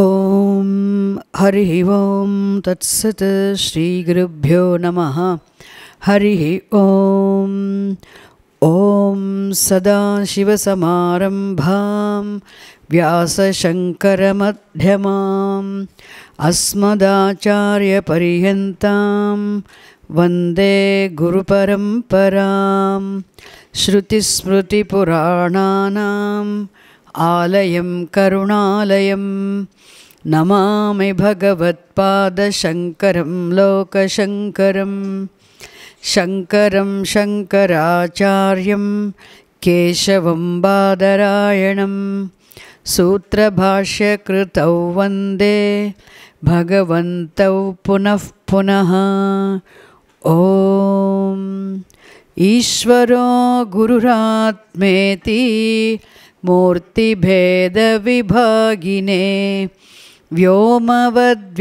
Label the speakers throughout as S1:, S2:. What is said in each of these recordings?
S1: ॐ हरि ॐ तत्सत् श्रीगुरुभ्यो नमः हरिः ॐ ॐ सदाशिवसमारम्भां व्यासशङ्करमध्यमाम् अस्मदाचार्यपर्यन्तां वन्दे गुरुपरम्पराम् श्रुतिस्मृतिपुराणानाम् आलयं करुणालयं नमामि भगवत्पादशङ्करं लोकशङ्करं शङ्करं शङ्कराचार्यं केशवम् बादरायणं सूत्रभाष्यकृतौ वन्दे भगवन्तौ पुनः पुनः ॐ ईश्वरो गुरुरात्मेति मूर्तिभेदविभागिने व्योमवद्व्याप्तदेहाय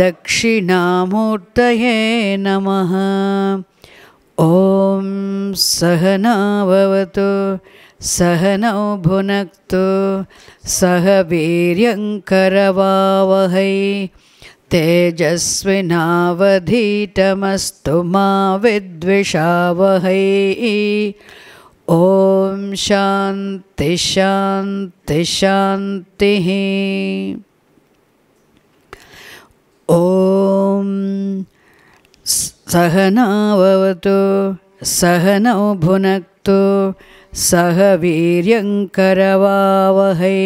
S1: दक्षिणामूर्तये नमः ॐ सहना भवतु सहनौ भुनक्तु सह वीर्यङ्करवावहै तेजस्विनावधीतमस्तु मा शांति ॐ ओ सहना सहनावतु सहनौ भुन सह वीर्यङ्करवावहै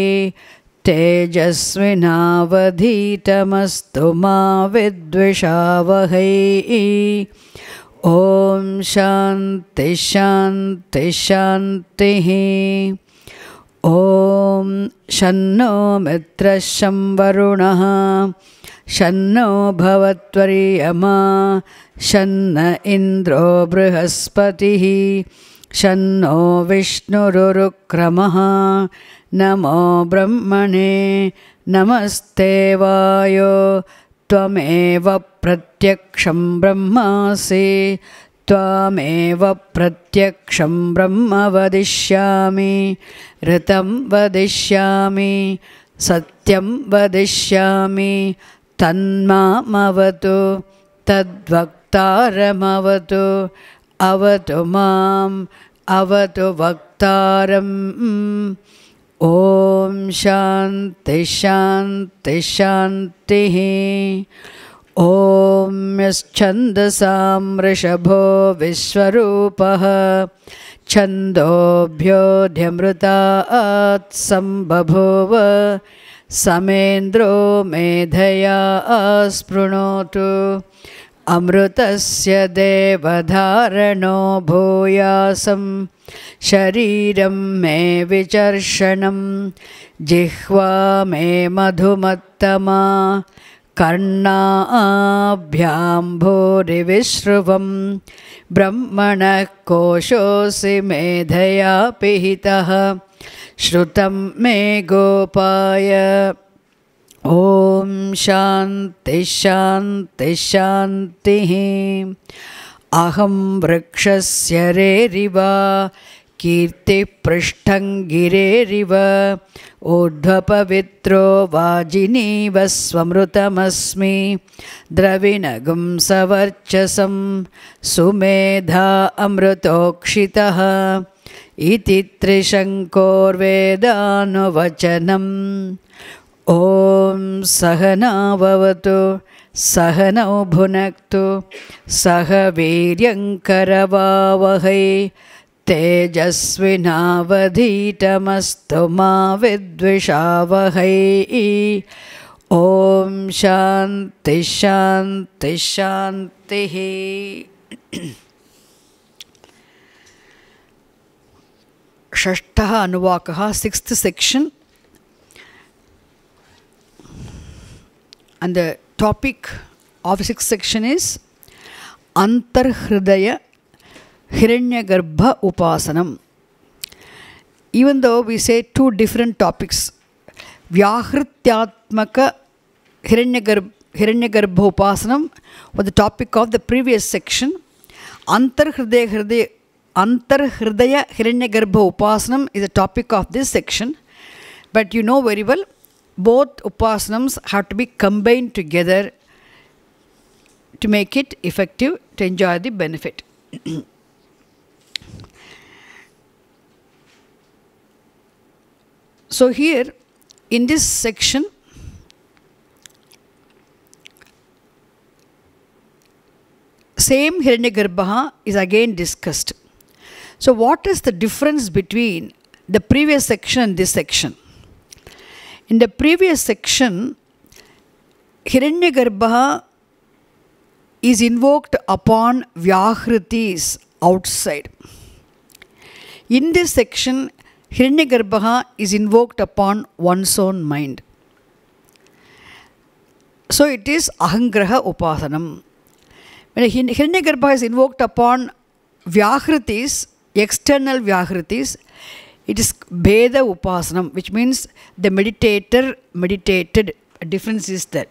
S1: तेजस्विनावधीतमस्तु मा विद्विषावहै शांति शांति ॐ शन्नो मित्रः शंवरुणः शन्नो भवत्वर्यमा शन्न इन्द्रो बृहस्पति शन्नो विष्णुरुरुक्रमः नमो ब्रह्मणे वायो त्वमेव प्रत्यक्षं ब्रह्मासि त्वामेव प्रत्यक्षं ब्रह्म वदिष्यामि ऋतं वदिष्यामि सत्यं वदिष्यामि तन्मामवतु तद्वक्तारमवतु अवतु माम् अवतु वक्तारम् ओम शांति शांति शांति ओम छंद वृषभो विश्व छंदोभ्योध्यमृता सम्बभूव समेन्द्रो मेधया स्पृणोत अमृत से देवधारणो भूयासम शरीर मे विचर्षण जिह्वा मे मधुमत्तमा कर्णाभ्याम्भोरिविश्रुवं ब्रह्मण कोशोसि मेधया पिहितः श्रुत मे गोपाय शांति शांति शांति अहं वृक्ष रेरिव कीर्तिपृष्ठङ्गिरेरिव ऊर्ध्वपवित्रो वाजिनीव स्वमृतमस्मि द्रविणगुं सवर्चसं सुमेधा अमृतोक्षितः इति त्रिशङ्कोर्वेदानुवचनम् ॐ सह नो भुनक्तु सह वीर्यङ्करवावहै तेजस्विनावधीतमस्तु मा विद्विषावहै ॐ शान्ति शान्ति शान्तिः षष्ठः अनुवाकः sixth section And the topic of sixth section is Antarhridaya Hiranyagarbha Upasanam. Even though we say two different topics, Vyahrityatmaka Hiranyagarbha Hiranyagarbha Upasanam was the topic of the previous section. Antarhridaya Hridaya Antarhridaya Hiranyagarbha Upasanam is the topic of this section. But you know very well, both upasanas have to be combined together to make it effective to enjoy the benefit. so here in this section same Hiranyagarbha is again discussed. So what is the difference between the previous section and this section? In the previous section, Hiranyagarbha is invoked upon Vyahritis outside. In this section, Hiranyagarbha is invoked upon one's own mind. So it is Ahangraha Upasanam. When Hiranyagarbha is invoked upon Vyahritis, external Vyahritis, it is Bheda Upasanam, which means the meditator meditated. A difference is that.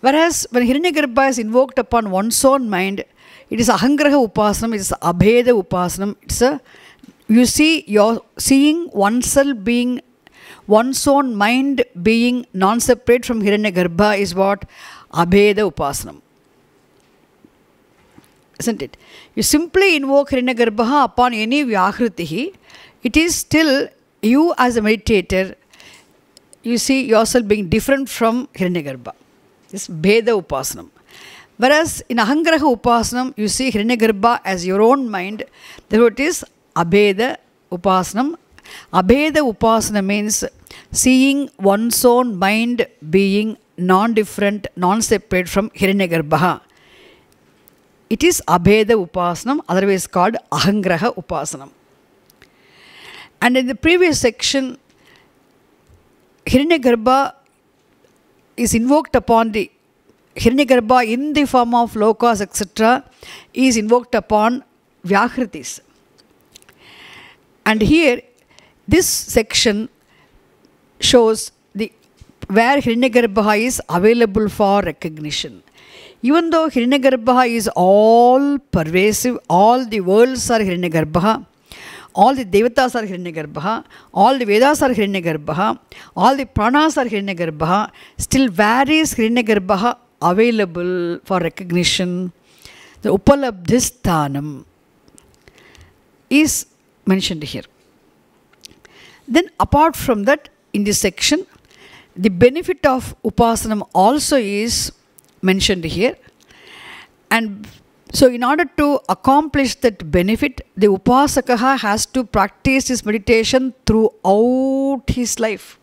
S1: Whereas when Hiranyagarbha is invoked upon one's own mind, it is Ahangraha Upasanam, it is Abheda Upasanam. It's a, you see, you're seeing oneself being, one's own mind being non-separate from Hiranyagarbha is what Abheda Upasanam isn't it? You simply invoke Hiranyagarbha upon any Vyakritihi it is still you as a meditator, you see yourself being different from Hiranyagarbha. This Bheda Upasanam. Whereas in Ahangraha Upasanam, you see Hiranyagarbha as your own mind. Therefore, it is Abheda Upasanam. Abheda Upasana means seeing one's own mind being non-different, non-separate from Hiranyagarbha. It is Abheda Upasanam, otherwise called Ahangraha Upasanam. And in the previous section, Hiranyagarbha is invoked upon the Hiranyagarbha in the form of lokas, etc., is invoked upon Vyakritis. And here, this section shows the where Hiranyagarbha is available for recognition. Even though Hiranyagarbha is all pervasive, all the worlds are Hiranyagarbha, all the devatas are Hiranyagarbha, all the Vedas are Hiranyagarbha, all the pranas are Hiranyagarbha, still where is Hiranyagarbha available for recognition? The Upalabdhisthanam is mentioned here. Then apart from that, in this section, the benefit of Upasanam also is mentioned here. And So, in order to accomplish that benefit, the Upasakaha has to practice his meditation throughout his life.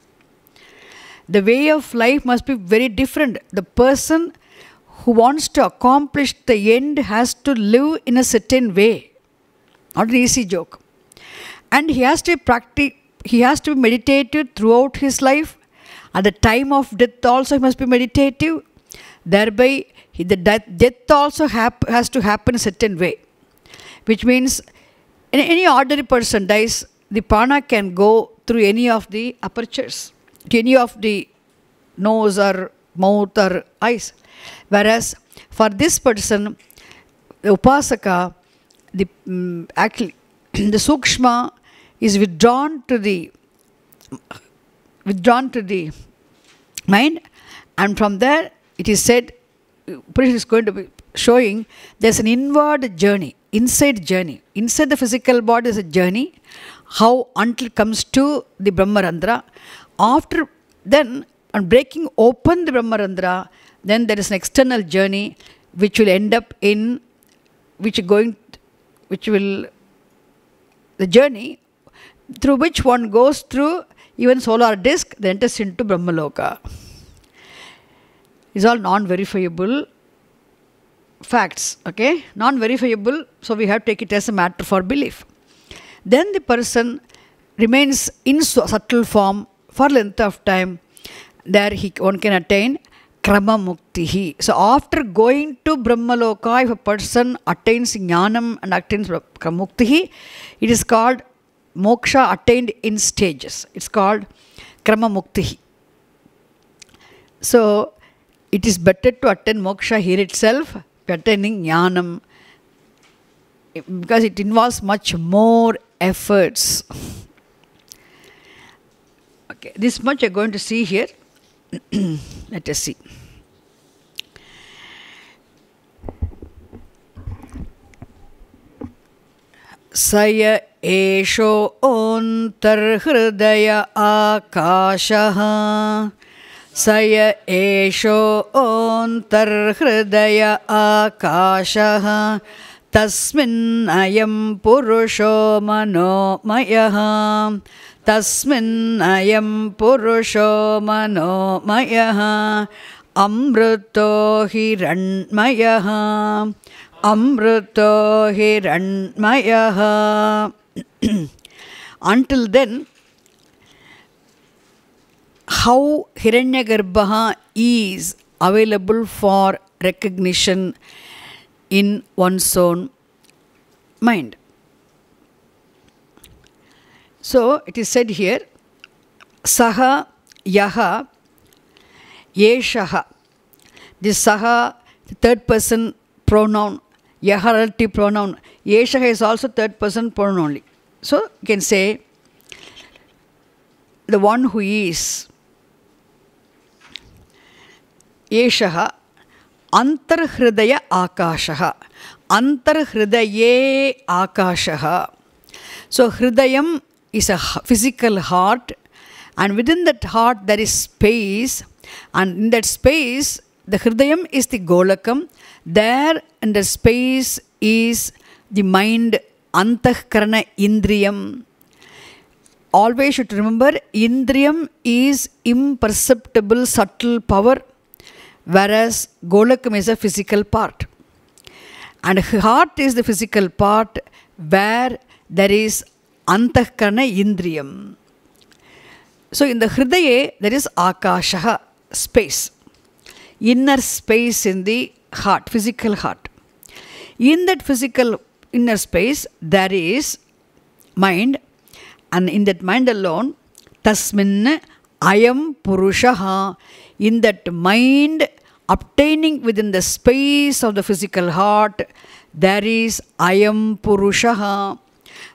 S1: The way of life must be very different. The person who wants to accomplish the end has to live in a certain way. Not an easy joke. And he has to practice, he has to be meditative throughout his life. At the time of death also he must be meditative, thereby the death, also hap, has to happen a certain way, which means any ordinary person dies, the prana can go through any of the apertures, any of the nose or mouth or eyes. Whereas for this person, the upasaka, the um, actually the sukshma is withdrawn to the withdrawn to the mind, and from there it is said Upanishad is going to be showing there's an inward journey, inside journey. Inside the physical body is a journey, how until it comes to the Brahmarandra. After then, on breaking open the Brahmarandra, then there is an external journey which will end up in, which going, which will, the journey through which one goes through even solar disk, then enters into Brahmaloka is all non-verifiable facts okay non-verifiable so we have to take it as a matter for belief then the person remains in subtle form for length of time there he one can attain krama muktihi so after going to brahmaloka if a person attains jnanam and attains muktihi it is called moksha attained in stages it's called krama muktihi so it is better to attain moksha here itself, attaining jnanam, because it involves much more efforts. Okay, this much you're going to see here. Let us see. स य एषो आकाशः स य एषोऽन्तर्हृदय आकाशः तस्मिन्नयं पुरुषो मनोमयः तस्मिन्नयं पुरुषो मनोमयः अमृतो हिरण्मयः अमृतो हिरण्मयः Until then, how Hiranyagarbha is available for recognition in one's own mind. So it is said here, Saha Yaha Yeshaha. This Saha, third person pronoun, Yaha relative pronoun. Yeshaha is also third person pronoun only. So you can say, the one who is ಏಷಃ ಅಂತರ್ಹೃದಯ ಆಕಾಶಃ ಅಂತರ್ಹೃದಯೇ ಆಕಾಶಃ so ಹೃದಯಂ is a physical heart and within that heart there is space and in that space the ಹೃದಯಂ is the ಗೋಲಕಂ there in the space is the mind ಅಂತಃಕರಣ ಇಂದ್ರಿಯಂ always should remember indriyam is imperceptible subtle power whereas Golakam is a physical part. And heart is the physical part where there is Antakana Indriyam. So in the Hridaye, there is Akashaha, space, inner space in the heart, physical heart. In that physical inner space, there is mind, and in that mind alone, Tasmin Ayam Purushaha in that mind obtaining within the space of the physical heart, there is Ayam Purushaha.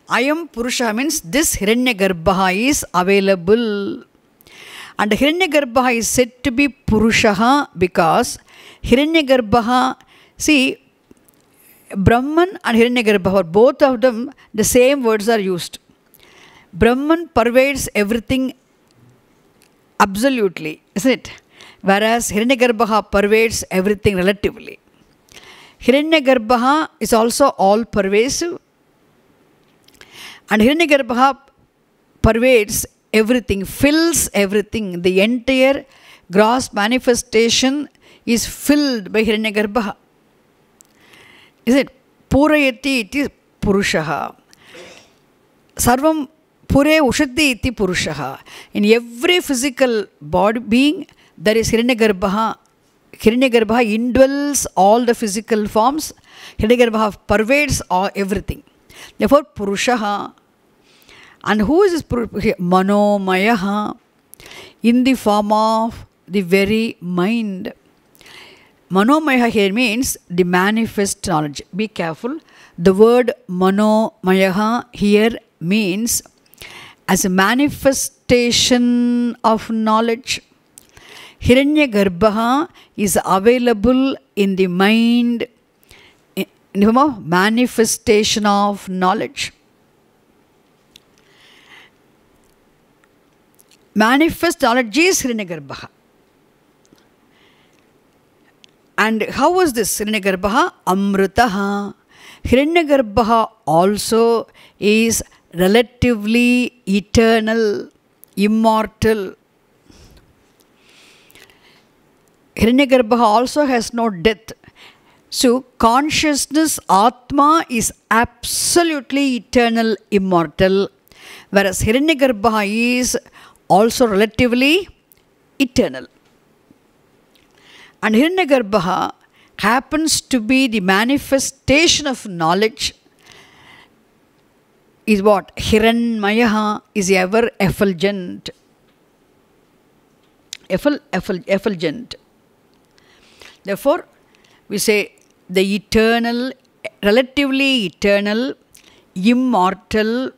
S1: Ayam Purusha means this Hiranyagarbha is available. And Hiranyagarbha is said to be Purushaha because Hiranyagarbha, see, Brahman and Hiranyagarbha, both of them, the same words are used. Brahman pervades everything absolutely, isn't it? whereas Hiranyagarbha pervades everything relatively. Hiranyagarbha is also all pervasive, and Hiranyagarbha pervades everything, fills everything. The entire gross manifestation is filled by Hiranyagarbha. Is it? Purayati iti Purushaha. Sarvam Pure Ushati iti Purushaha. In every physical body being, there is Hiranyagarbha. Hiranyagarbha indwells all the physical forms. Hiranyagarbha pervades all, everything. Therefore, Purushaha. And who is this Purushaha? Manomayaha. In the form of the very mind. maya here means the manifest knowledge. Be careful. The word Manomaya here means as a manifestation of knowledge. Hiranyagarbha is available in the mind manifestation of knowledge. Manifest knowledge is Hiranyagarbha. And how was this Hiranyagarbha? Amrutaha. Hiranyagarbha also is relatively eternal, immortal, Hiranyagarbha also has no death. So consciousness, Atma, is absolutely eternal, immortal, whereas Hiranyagarbha is also relatively eternal. And Hiranyagarbha happens to be the manifestation of knowledge is what? Hiranmayaha is ever effulgent. Efful, efful, effulgent. Therefore, we say the eternal, relatively eternal, immortal,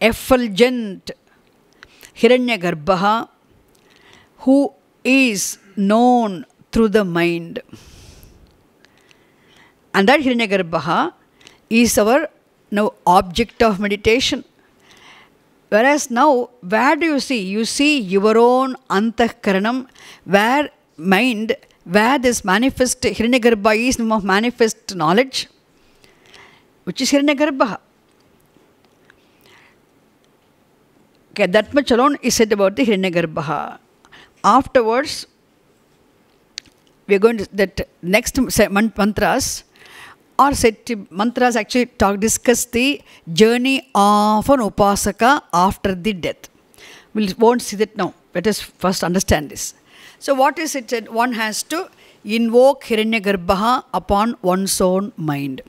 S1: effulgent Hiranyagarbha who is known through the mind. And that Hiranyagarbha is our now object of meditation. Whereas now, where do you see? You see your own antakaranam, where mind where this manifest Hiranyagarbha is of manifest knowledge, which is Hiranyagarbha. Okay, that much alone is said about the Hiranyagarbha. Afterwards, we are going to that next mantras are said to mantras actually talk discuss the journey of an upasaka after the death. We won't see that now. Let us first understand this. So what is it that one has to invoke Hiranyagarbha upon one's own mind?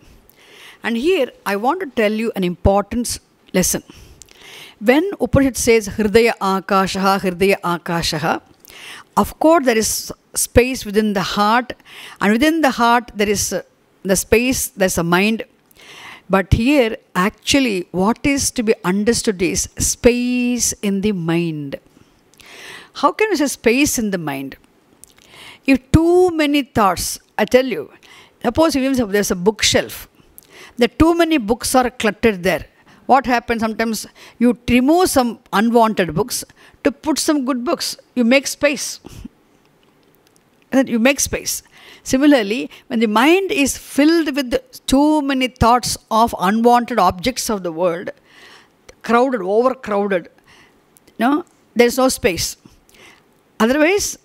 S1: And here I want to tell you an important lesson. When Upanishad says Hridaya Akashaha, Hridaya Akashaha, of course there is space within the heart and within the heart there is the space, there's a mind. But here actually what is to be understood is space in the mind. How can we say space in the mind? If too many thoughts, I tell you, suppose even there's a bookshelf, the too many books are cluttered there. What happens sometimes? You remove some unwanted books to put some good books. You make space. And you make space. Similarly, when the mind is filled with too many thoughts of unwanted objects of the world, crowded, overcrowded, no, there's no space. Otherwise,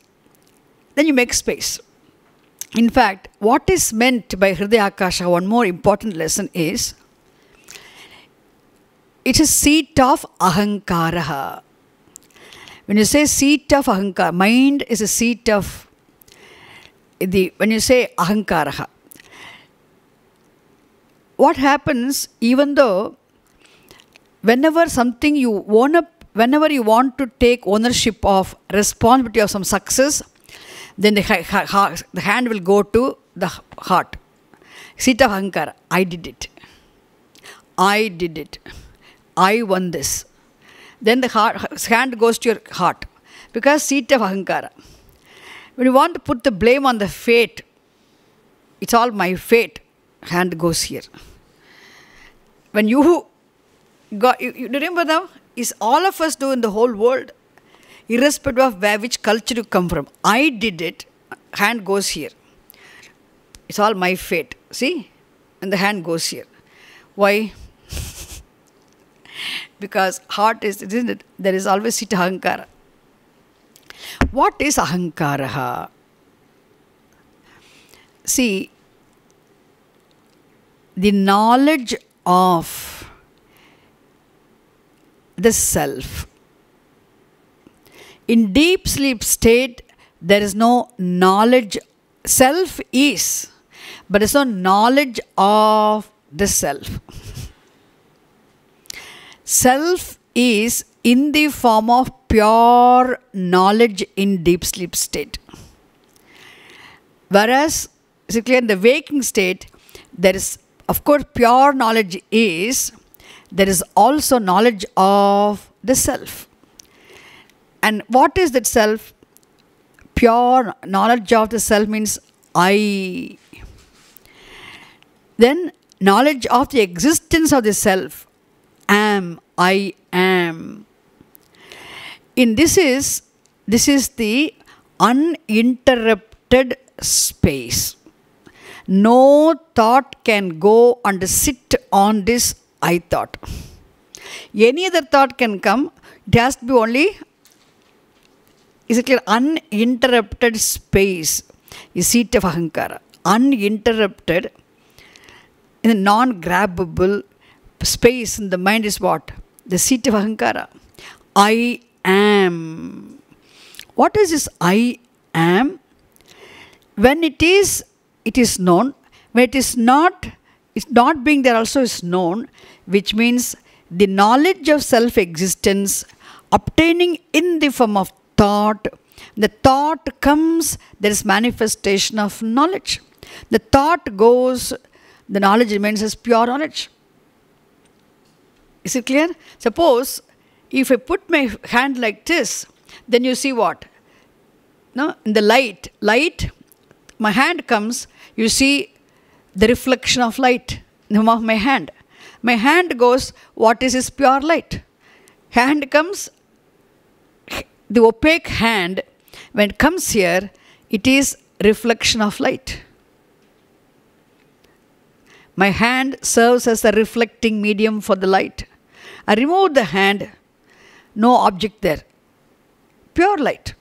S1: then you make space. In fact, what is meant by Hridayakasha? one more important lesson is it is seat of Ahankaraha. When you say seat of Ahankara, mind is a seat of the, when you say Ahankaraha, what happens even though whenever something you own up whenever you want to take ownership of responsibility of some success, then the, ha ha the hand will go to the heart. Sita of I did it. I did it. I won this. Then the heart, hand goes to your heart because Sita of When you want to put the blame on the fate, it's all my fate, hand goes here. When you got, you, you remember now, is all of us do in the whole world, irrespective of where which culture you come from. I did it, hand goes here. It's all my fate. See? And the hand goes here. Why? because heart is, isn't it? There is always sita ahankara. What is ahankara? See, the knowledge of the self. In deep sleep state, there is no knowledge. Self is, but there's no knowledge of the self. Self is in the form of pure knowledge in deep sleep state. Whereas, in the waking state, there is, of course, pure knowledge is, there is also knowledge of the self. And what is that self? Pure knowledge of the self means I. Then knowledge of the existence of the self. Am, I am. In this is this is the uninterrupted space. No thought can go and sit on this I thought. Any other thought can come, it has to be only is it clear? Uninterrupted space is seat of ahankara. Uninterrupted, in the non-grabbable space in the mind is what? The seat of ahankara. I am. What is this I am? When it is, it is known. When it is not, it's not being there also is known which means the knowledge of self existence obtaining in the form of thought. The thought comes, there is manifestation of knowledge. The thought goes, the knowledge remains as pure knowledge. Is it clear? Suppose if I put my hand like this, then you see what? No, in the light, light, my hand comes, you see the reflection of light in the form of my hand. My hand goes, what is his pure light? Hand comes, the opaque hand, when it comes here, it is reflection of light. My hand serves as a reflecting medium for the light. I remove the hand, no object there. Pure light.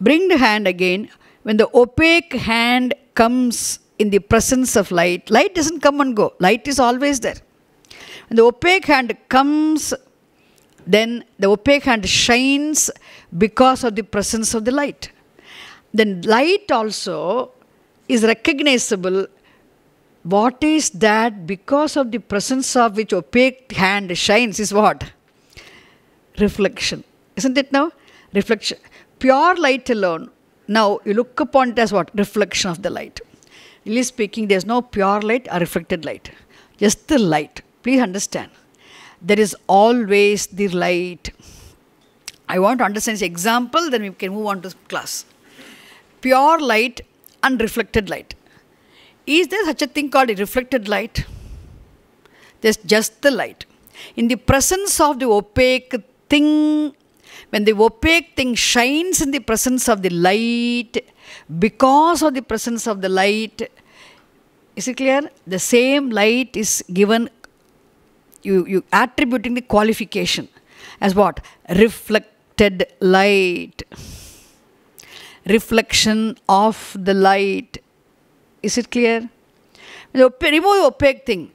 S1: Bring the hand again. When the opaque hand comes in the presence of light, light doesn't come and go. Light is always there. And the opaque hand comes, then the opaque hand shines because of the presence of the light. Then light also is recognizable. What is that because of the presence of which opaque hand shines is what? Reflection. Isn't it now? Reflection. Pure light alone. Now you look upon it as what? Reflection of the light. Really speaking, there's no pure light or reflected light. Just the light. Please understand, there is always the light. I want to understand this example, then we can move on to class. Pure light unreflected light. Is there such a thing called a reflected light? There's just the light. In the presence of the opaque thing, when the opaque thing shines in the presence of the light, because of the presence of the light, is it clear? The same light is given you, you attributing the qualification as what? Reflected light. Reflection of the light. Is it clear? The opaque, remove the opaque thing.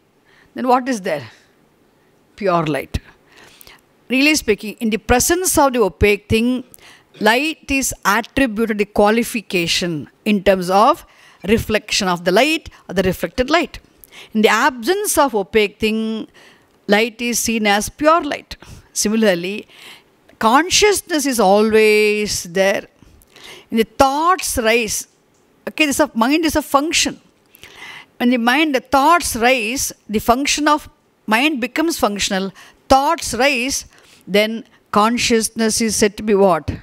S1: Then what is there? Pure light. Really speaking, in the presence of the opaque thing, light is attributed the qualification in terms of reflection of the light or the reflected light. In the absence of opaque thing, light is seen as pure light. Similarly, consciousness is always there. And the thoughts rise. Okay, this a, mind is a function. When the mind, the thoughts rise, the function of mind becomes functional. Thoughts rise, then consciousness is said to be what?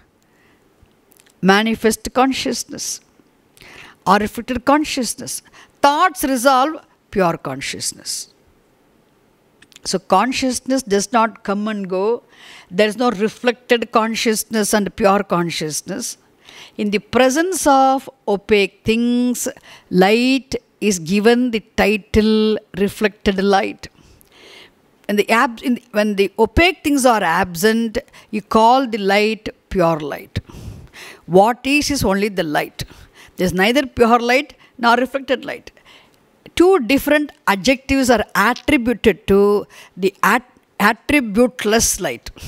S1: Manifest consciousness or reflected consciousness. Thoughts resolve pure consciousness. So consciousness does not come and go. There is no reflected consciousness and pure consciousness. In the presence of opaque things, light is given the title reflected light. In the ab- in the, when the opaque things are absent, you call the light pure light. What is is only the light. There is neither pure light nor reflected light two different adjectives are attributed to the at attributeless light.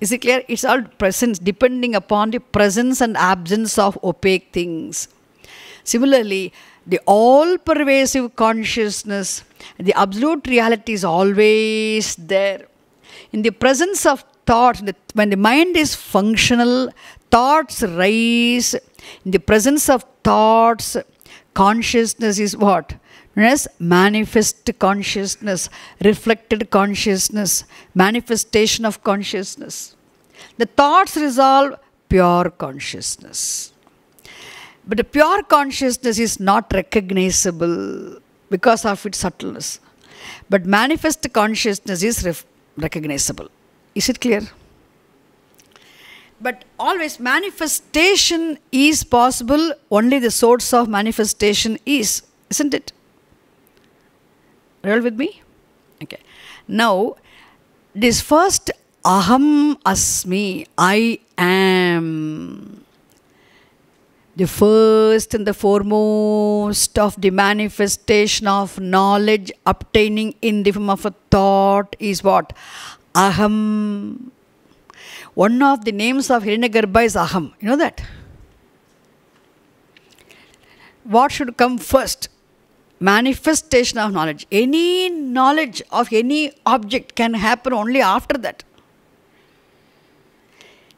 S1: Is it clear? It's all presence, depending upon the presence and absence of opaque things. Similarly, the all pervasive consciousness, the absolute reality is always there. In the presence of thought, when the mind is functional, thoughts rise. In the presence of thoughts, consciousness is what? Yes, manifest consciousness, reflected consciousness, manifestation of consciousness. The thoughts resolve pure consciousness. But the pure consciousness is not recognizable because of its subtleness. But manifest consciousness is recognizable. Is it clear? but always manifestation is possible only the source of manifestation is isn't it real with me okay now this first aham asmi i am the first and the foremost of the manifestation of knowledge obtaining in the form of a thought is what aham one of the names of Hiranyagarbha is Aham. You know that? What should come first? Manifestation of knowledge. Any knowledge of any object can happen only after that.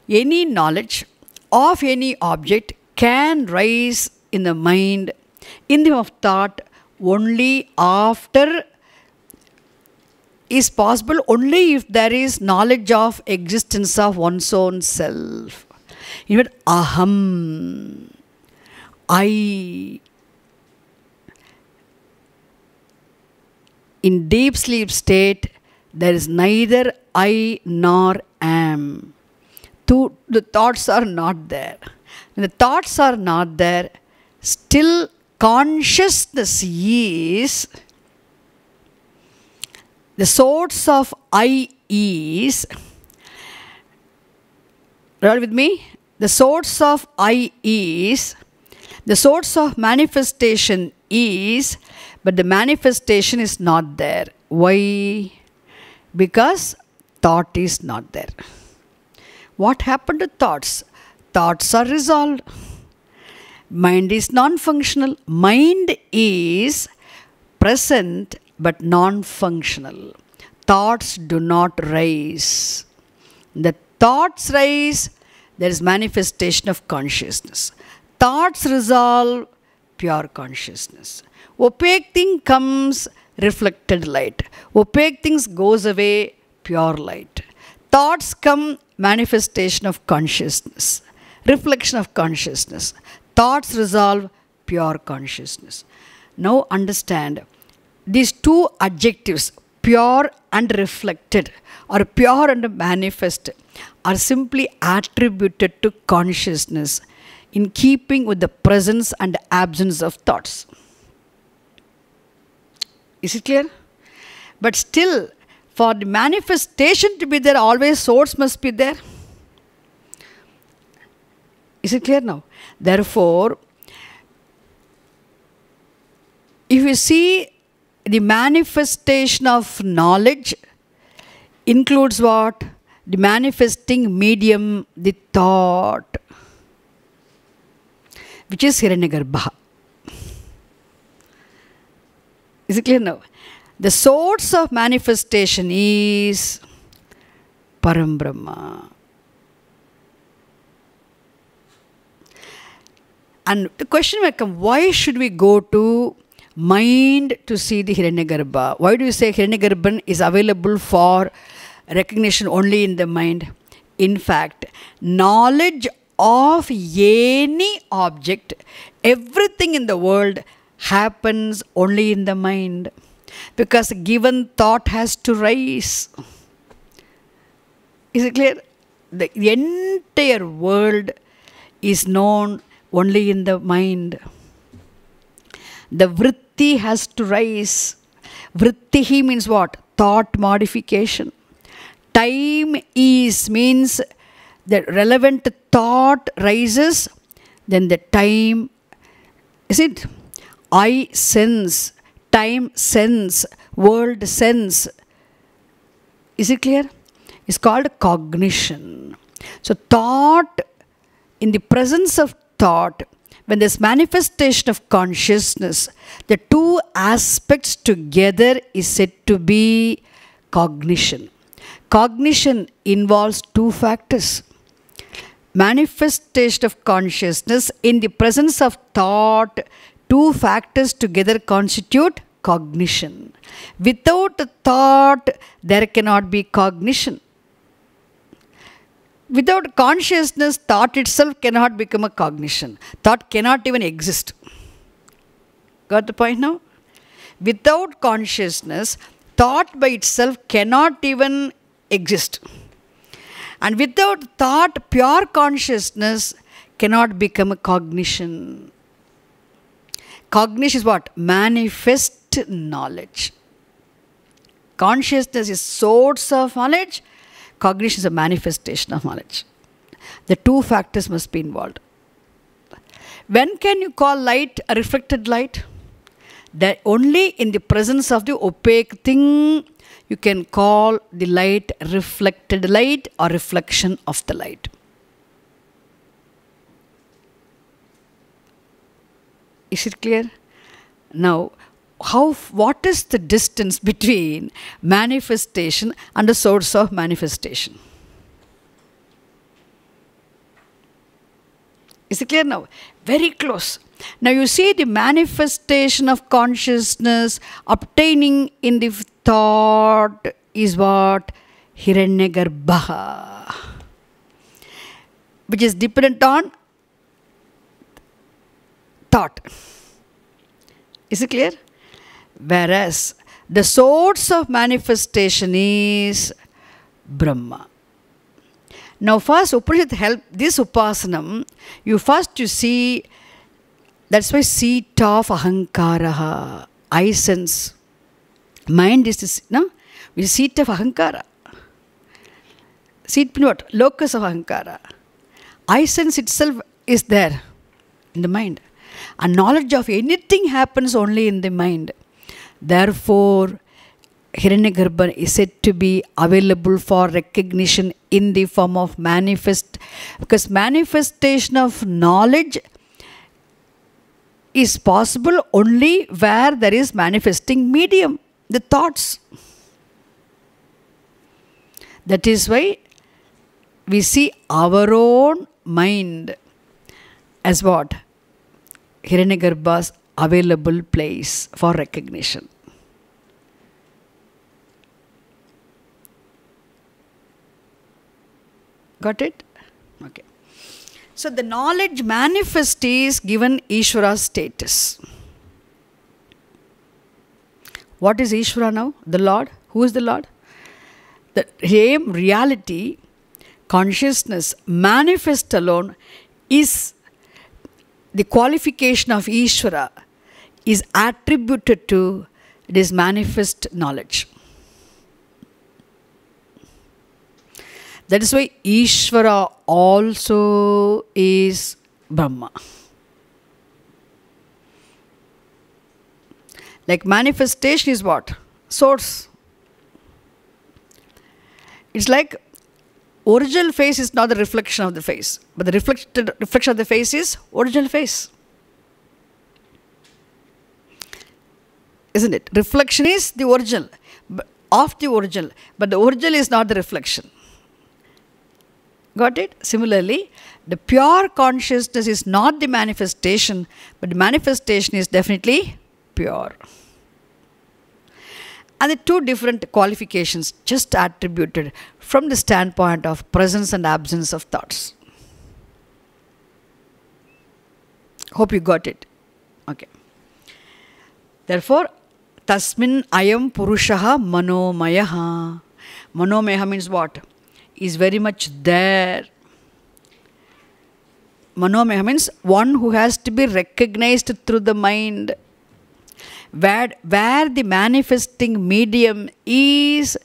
S1: Any knowledge of any object can rise in the mind in the form of thought only after is possible only if there is knowledge of existence of one's own self. Even aham, I. In deep sleep state, there is neither I nor am. Two, the thoughts are not there. When the thoughts are not there, still consciousness is the source of I is, right with me? The source of I is, the source of manifestation is, but the manifestation is not there. Why? Because thought is not there. What happened to thoughts? Thoughts are resolved. Mind is non functional. Mind is present but non functional. Thoughts do not rise. The thoughts rise, there is manifestation of consciousness. Thoughts resolve, pure consciousness. Opaque thing comes, reflected light. Opaque things goes away, pure light. Thoughts come, manifestation of consciousness. Reflection of consciousness. Thoughts resolve, pure consciousness. Now understand these two adjectives, pure and reflected, or pure and manifest, are simply attributed to consciousness in keeping with the presence and absence of thoughts. Is it clear? But still, for the manifestation to be there, always source must be there. Is it clear now? Therefore, if you see the manifestation of knowledge includes what? The manifesting medium, the thought, which is Hiranyagarbha. Is it clear now? The source of manifestation is Param Brahma. And the question may come, why should we go to mind to see the Hiranyagarbha. Why do you say Hiranyagarbhan is available for recognition only in the mind? In fact, knowledge of any object, everything in the world happens only in the mind because given thought has to rise. Is it clear? The entire world is known only in the mind. The vritti has to rise. Vrittihi means what? Thought modification. Time is means the relevant thought rises, then the time, is it? I sense, time sense, world sense. Is it clear? It's called cognition. So, thought, in the presence of thought, when this manifestation of consciousness, the two aspects together is said to be cognition. Cognition involves two factors. Manifestation of consciousness in the presence of thought, two factors together constitute cognition. Without thought, there cannot be cognition without consciousness, thought itself cannot become a cognition. Thought cannot even exist. Got the point now? Without consciousness, thought by itself cannot even exist. And without thought, pure consciousness cannot become a cognition. Cognition is what? Manifest knowledge. Consciousness is source of knowledge cognition is a manifestation of knowledge. The two factors must be involved. When can you call light a reflected light? That only in the presence of the opaque thing you can call the light reflected light or reflection of the light. Is it clear? Now, how what is the distance between manifestation and the source of manifestation is it clear now very close now you see the manifestation of consciousness obtaining in the thought is what hiranyagarbha which is dependent on thought is it clear Whereas the source of manifestation is Brahma. Now first Upanishad help this upasanam, you first you see, that's why seat of ahankaraha, I sense. Mind is this, no? We seat of ahankara. Seat what? Locus of ahankara. I sense itself is there in the mind. A knowledge of anything happens only in the mind. Therefore, Hiranyagarbha is said to be available for recognition in the form of manifest, because manifestation of knowledge is possible only where there is manifesting medium, the thoughts. That is why we see our own mind as what? Hiranyagarbha's available place for recognition. Got it? Okay. So the knowledge manifest is given Ishvara status. What is Ishvara now? The Lord. Who is the Lord? The same reality, consciousness, manifest alone is the qualification of Ishvara is attributed to this manifest knowledge. That is why Ishvara also is Brahma. Like manifestation is what? Source. It's like original face is not the reflection of the face, but the reflected reflection of the face is original face. Isn't it? Reflection is the original of the original, but the original is not the reflection. Got it? Similarly, the pure consciousness is not the manifestation, but the manifestation is definitely pure. And the two different qualifications just attributed from the standpoint of presence and absence of thoughts. Hope you got it. Okay. Therefore, tasmin ayam purushaha manomayaha. maya means what? is very much there. Manomeha means one who has to be recognized through the mind. Where, where the manifesting medium is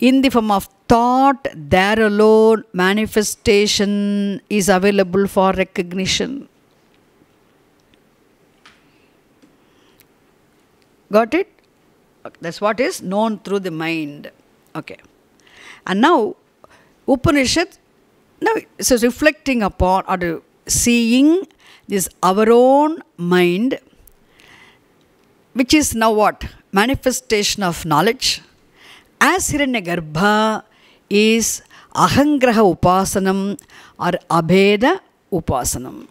S1: in the form of thought, there alone manifestation is available for recognition. Got it? That's what is known through the mind. Okay. And now Upanishad now so reflecting upon or seeing this our own mind, which is now what? Manifestation of knowledge. As Hiranyagarbha is Ahangraha Upasanam or Abheda Upasanam.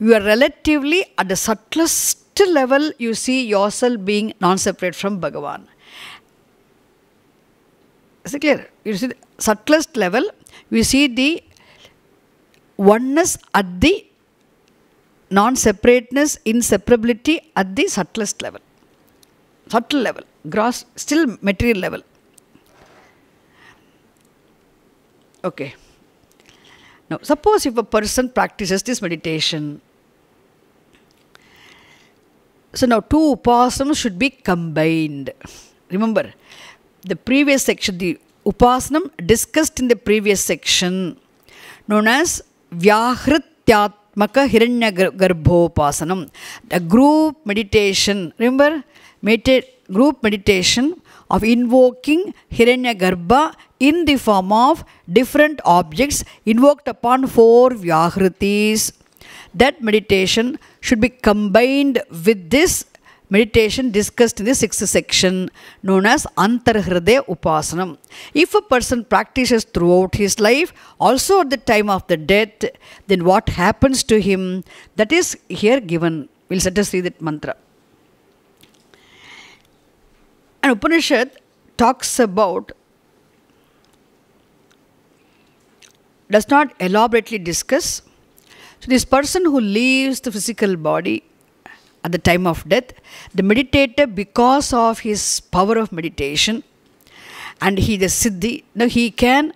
S1: You are relatively at the subtlest level, you see yourself being non separate from Bhagavan. Is it clear? You see, Subtlest level, we see the oneness at the non-separateness, inseparability at the subtlest level, subtle level, gross, still material level. Okay. Now, suppose if a person practices this meditation, so now two upasanas should be combined. Remember, the previous section, the upasanam discussed in the previous section known as Vyahrityatmaka Hiranyagarbhopasanam, the group meditation. Remember, group meditation of invoking Hiranyagarbha in the form of different objects invoked upon four Vyahritis. That meditation should be combined with this meditation discussed in the sixth section known as Antarhrade Upasanam. If a person practices throughout his life, also at the time of the death, then what happens to him? That is here given. We'll let us read that mantra. And Upanishad talks about does not elaborately discuss. So this person who leaves the physical body at the time of death. The meditator, because of his power of meditation and he the siddhi, now he can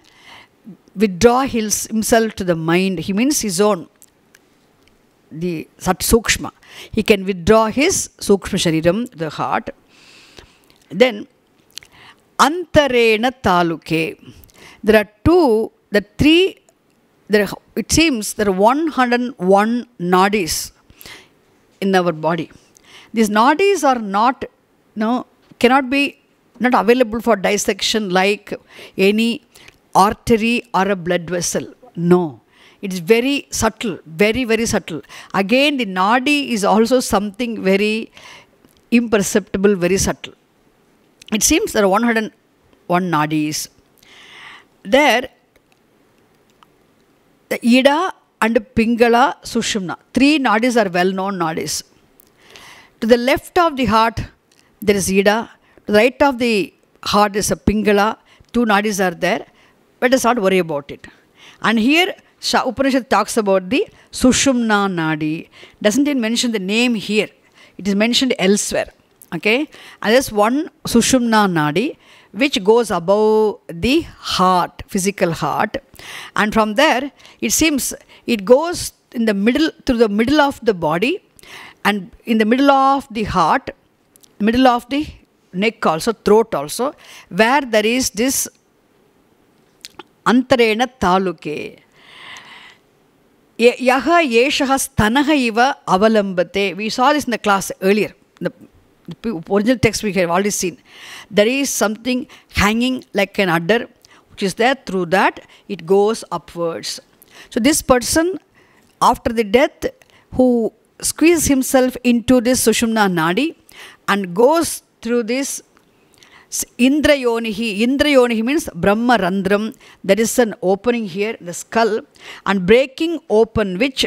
S1: withdraw his, himself to the mind. He means his own, the sat sukshma. He can withdraw his sukshma shariram, the heart. Then, antarena taluke. There are two, the three, there, it seems there are 101 nadis in our body. These nadis are not, no, cannot be not available for dissection like any artery or a blood vessel. No. It is very subtle, very, very subtle. Again, the nadi is also something very imperceptible, very subtle. It seems there are 101 nadis. There, the Ida and Pingala Sushumna. Three nadis are well known nadis. To the left of the heart, there is Ida. To the right of the heart is a Pingala. Two nadis are there. Let us not worry about it. And here, Upanishad talks about the Sushumna Nadi. Doesn't it mention the name here? It is mentioned elsewhere. Okay? And there's one Sushumna Nadi which goes above the heart, physical heart. And from there, it seems it goes in the middle, through the middle of the body and in the middle of the heart, middle of the neck also, throat also, where there is this antarena taluke. Yaha yeshaha stanaha iva avalambate. We saw this in the class earlier. The the original text we have already seen. There is something hanging like an udder which is there through that it goes upwards. So this person after the death who squeezes himself into this Sushumna Nadi and goes through this indra Indrayonihi means Brahma Randram. There is an opening here, the skull, and breaking open which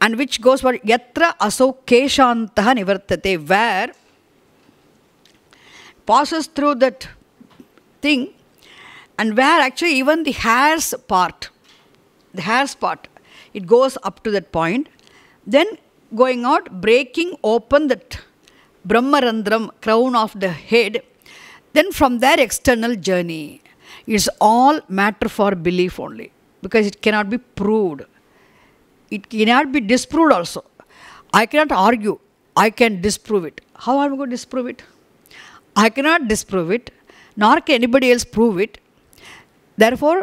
S1: and which goes for yatra asau keshantaha nivartate, where passes through that thing and where actually even the hair's part, the hair's part, it goes up to that point. Then going out, breaking open that Brahmarandram, crown of the head. Then from there, external journey. is all matter for belief only because it cannot be proved it cannot be disproved also. I cannot argue. I can disprove it. How am I going to disprove it? I cannot disprove it, nor can anybody else prove it. Therefore,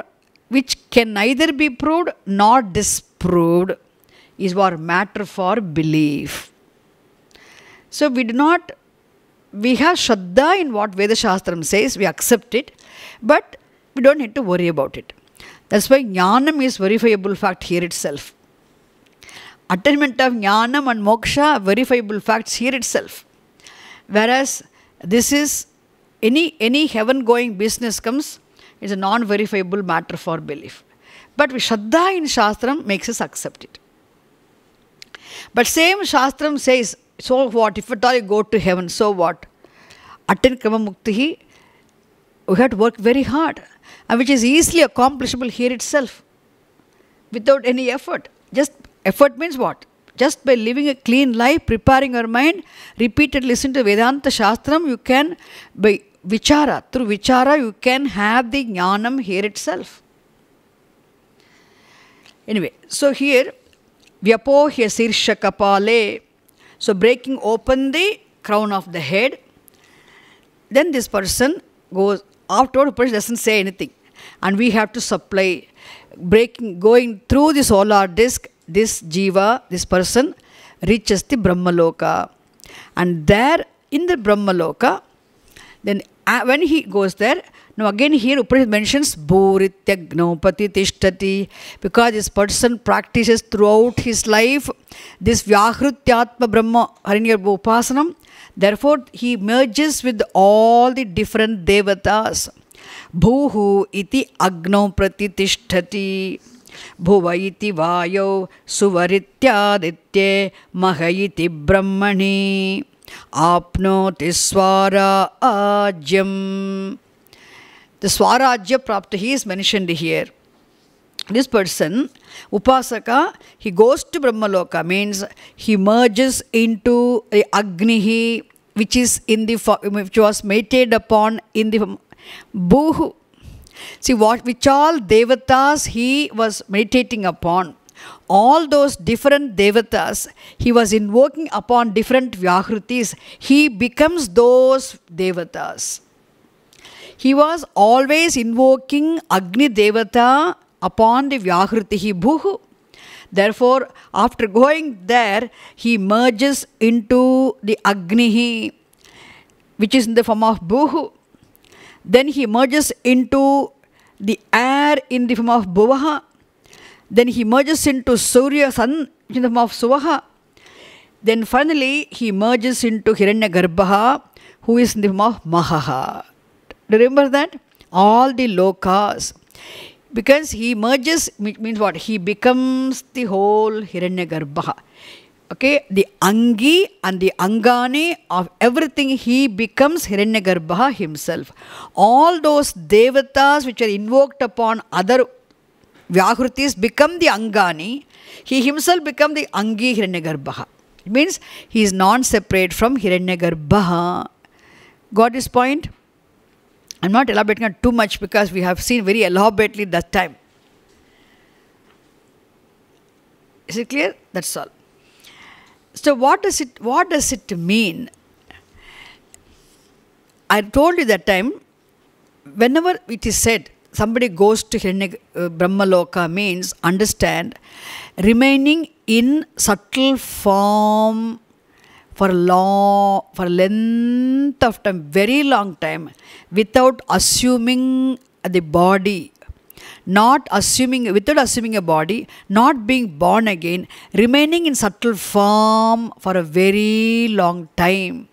S1: which can neither be proved nor disproved is what matter for belief. So we do not, we have Shraddha in what Veda Shastram says, we accept it, but we don't need to worry about it. That's why Jnanam is verifiable fact here itself attainment of jnanam and moksha are verifiable facts here itself. Whereas this is any, any heaven going business comes is a non verifiable matter for belief. But Shraddha in Shastram makes us accept it. But same Shastram says, so what if at all you go to heaven, so what? Attain Krama Muktihi, we have to work very hard, and which is easily accomplishable here itself without any effort. Just Effort means what? Just by living a clean life, preparing your mind, repeatedly listen to Vedanta Shastram, you can, by vichara, through vichara, you can have the jnanam here itself. Anyway, so here, vyapohya sirsha kapale, so breaking open the crown of the head, then this person goes, afterward the person doesn't say anything. And we have to supply, breaking, going through the solar disk this jiva, this person, reaches the Brahmaloka. And there, in the Brahmaloka, then uh, when he goes there, now again here Upanishad mentions Bhurityagnaupati Tishtati because this person practices throughout his life this Vyahrutyatma Brahma Hariniya Upasanam. Therefore, he merges with all the different devatas. Bhuhu iti agnau prati tishtati. भुवईति वायो सुवरित्यादित्ये महयिति ब्रह्मणि आपनोति स्वाराज्यम् the स्वाराज्य प्राप्त ही is mentioned here this person उपासक he goes to Brahmalok means हि मर्जस् into Agni which is in the which was meditated upon in the भू See, what, which all devatas he was meditating upon. All those different devatas, he was invoking upon different vyakritis. He becomes those devatas. He was always invoking Agni Devata upon the Vyakritihi Bhuhu. Therefore, after going there, he merges into the Agnihi, which is in the form of Bhuhu. Then he merges into the air in the form of Bhuvaha. Then he merges into Surya, sun, in the form of Suvaha. Then finally, he merges into Hiranyagarbha, who is in the form of Mahaha. Remember that? All the lokas. Because he merges, means what? He becomes the whole Hiranyagarbha. Okay, the Angi and the Angani of everything, he becomes Hiranyagarbha himself. All those devatas which are invoked upon other Vyakrutis become the Angani. He himself become the Angi Hiranyagarbha. It means he is non-separate from Hiranyagarbha. Got this point? I'm not elaborating on too much because we have seen very elaborately that time. Is it clear? That's all. So what does it what does it mean? I told you that time, whenever it is said somebody goes to Hirne, uh, Brahmaloka means understand remaining in subtle form for long for length of time, very long time, without assuming the body not assuming, without assuming a body, not being born again, remaining in subtle form for a very long time,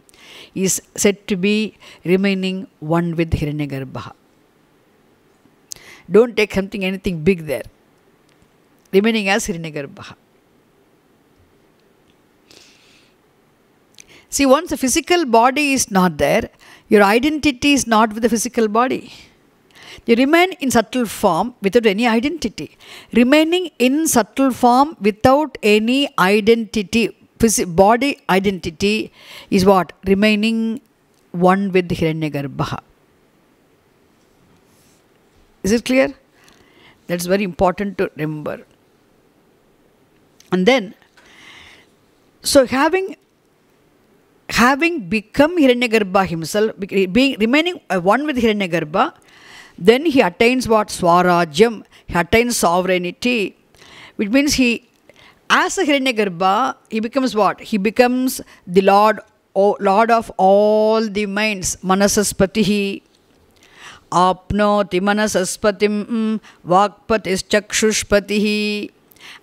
S1: is said to be remaining one with Hiranyagarbha. Don't take something, anything big there. Remaining as Hiranyagarbha. See, once the physical body is not there, your identity is not with the physical body. They remain in subtle form without any identity. Remaining in subtle form without any identity, body identity is what? Remaining one with Hiranyagarbha. Is it clear? That's very important to remember. And then, so having having become Hiranyagarbha himself, being remaining one with Hiranyagarbha, then he attains what? Swarajyam. He attains sovereignty, which means he, as a Hiranyagarbha, he becomes what? He becomes the Lord, oh, Lord of all the minds, Manasaspatihi. Apnoti manasaspatiṁ mm, vakpatischakšuspatihi.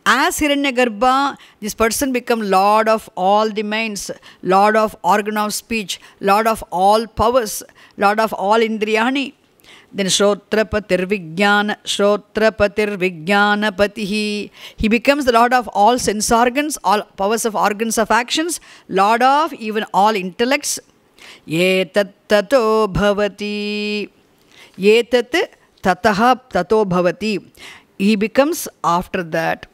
S1: As Hiranyagarbha, this person become lord of all the minds, lord of organ of speech, lord of all powers, lord of all indriyani. then Shrotrapatirvijnana, Patihi. He becomes the Lord of all sense organs, all powers of organs of actions, Lord of even all intellects. Yetattato bhavati. Yetat tataha tato bhavati. He becomes after that.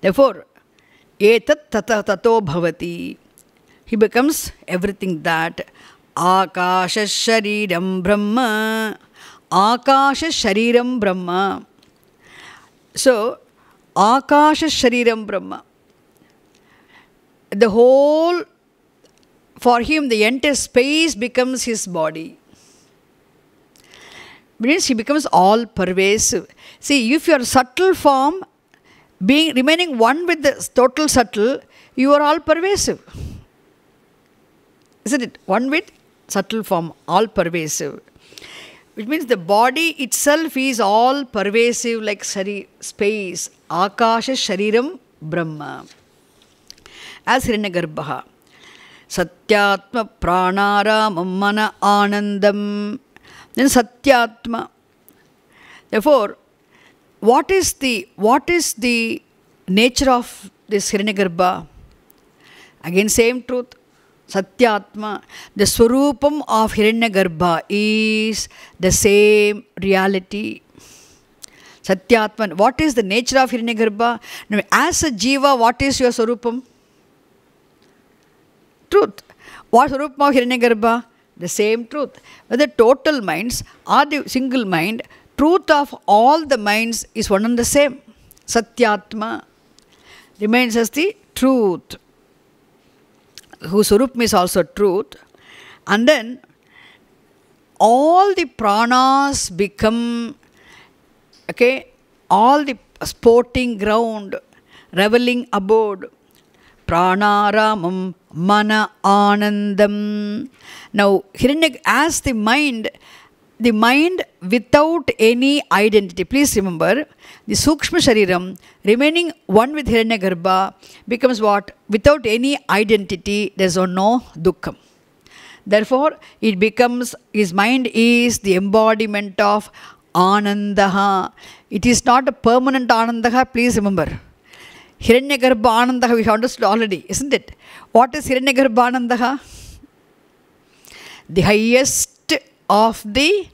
S1: Therefore, etat tata tato bhavati. He becomes everything that. shariram Brahma. ஆகாஷரீரம் shariram Brahma. So, so shariram Brahma. the whole for him the entire space becomes his body means he becomes all pervasive see if your subtle form being remaining one with the total subtle you are all pervasive isn't it one with subtle form, all pervasive. Which means the body itself is all pervasive, like shari- space. Akasha Shariram Brahma. As Hiranyagarbha. Satyatma Pranaramam Mana Anandam. Then Satyatma. Therefore, what is the what is the nature of this Hiranyagarbha? Again, same truth. Satyatma, the Swarupam of Hiranyagarbha is the same reality. Satyatman, what is the nature of Hiranyagarbha? As a Jiva, what is your Swarupam? Truth. What Swarupam of Hiranyagarbha? The same truth. Whether total minds or the single mind, truth of all the minds is one and the same. Satyatma remains as the truth whose Surupam is also truth. And then all the pranas become, okay, all the sporting ground, reveling abode, pranaramam, mana anandam. Now, Hiranyaka, as the mind the mind without any identity. Please remember, the Sukshma Shariram, remaining one with Hiranyagarbha, becomes what? Without any identity, there's no dukkham. Therefore, it becomes, his mind is the embodiment of Anandaha. It is not a permanent Anandaha, please remember. Hiranyagarbha Anandaha, we understood already, isn't it? What is Hiranyagarbha Anandaha? The highest of the,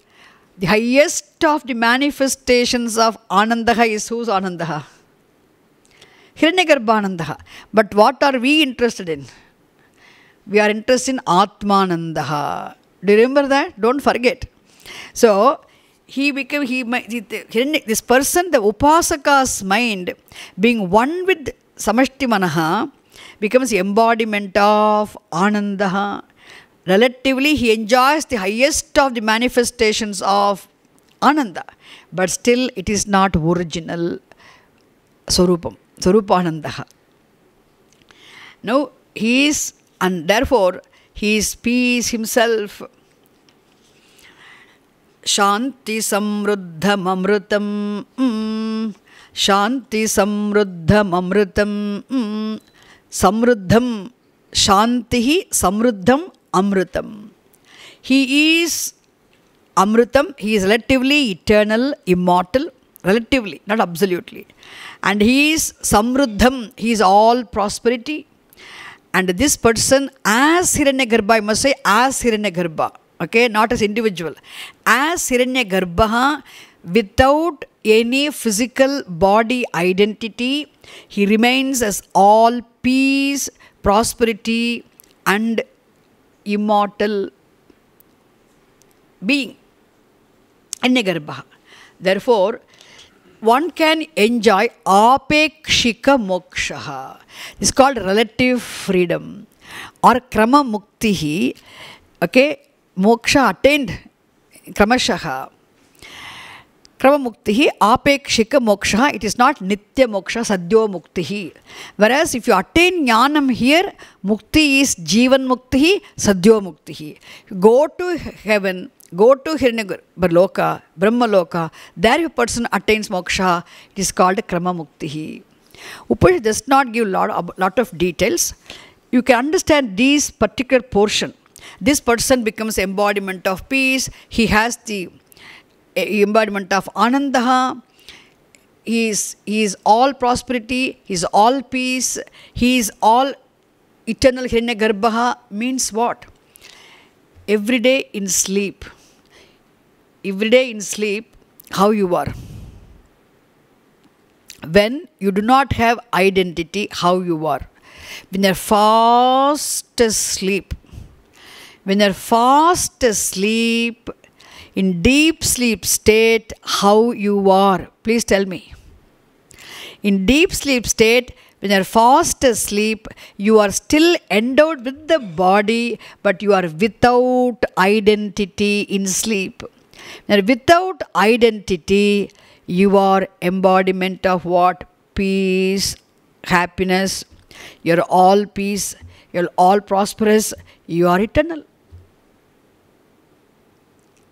S1: the highest of the manifestations of Anandaha is Anandha, Anandaha? Hiranyagarbhanandaha. But what are we interested in? We are interested in Atmanandaha. Do you remember that? Don't forget. So, he became, he, this person, the Upasaka's mind, being one with Samashti Manaha, becomes the embodiment of Anandaha. Relatively, he enjoys the highest of the manifestations of Ananda, but still it is not original Swarupam, Swarupanandaha. Now, he is, and therefore, he is peace himself. शांति समृद्धम अमृतम शांति समृद्धम अमृतम समृद्धम शांति ही समृद्धम Amritam. He is Amritam, he is relatively eternal, immortal, relatively, not absolutely. And he is Samruddham, he is all prosperity. And this person, as Hiranyagarbha, I must say, as Hiranyagarbha, okay, not as individual, as Hiranyagarbha, without any physical body identity, he remains as all peace, prosperity, and immortal being, Anyagarbha. Therefore, one can enjoy apekshika moksha. is called relative freedom or krama muktihi. Okay, moksha attained kramashah. क्रम मुक्ति आपेक्षिक मोक्ष it इस not नित्य मोक्ष सद्यो मुक्ति whereas if you attain ज्ञानम हियर मुक्ति इज जीवन मुक्ति सद्यो मुक्ति go to heaven go to हिरण्य लोक ब्रह्मलोक दैर यू पर्सन अटेन्स मोक्ष इट इस कॉल्ड क्रम मुक्ति Upanishad does not give lot lot of details you can understand these particular portion this person becomes embodiment of peace he has the embodiment of Anandaha. He is, he is all prosperity, he is all peace, he is all eternal Hiranya Garbha means what? Every day in sleep, every day in sleep, how you are. When you do not have identity, how you are. When you're fast asleep, when you're fast asleep, in deep sleep state how you are. Please tell me. In deep sleep state, when you're fast asleep, you are still endowed with the body, but you are without identity in sleep. Now, without identity, you are embodiment of what? Peace, happiness. You're all peace. You're all prosperous. You are eternal.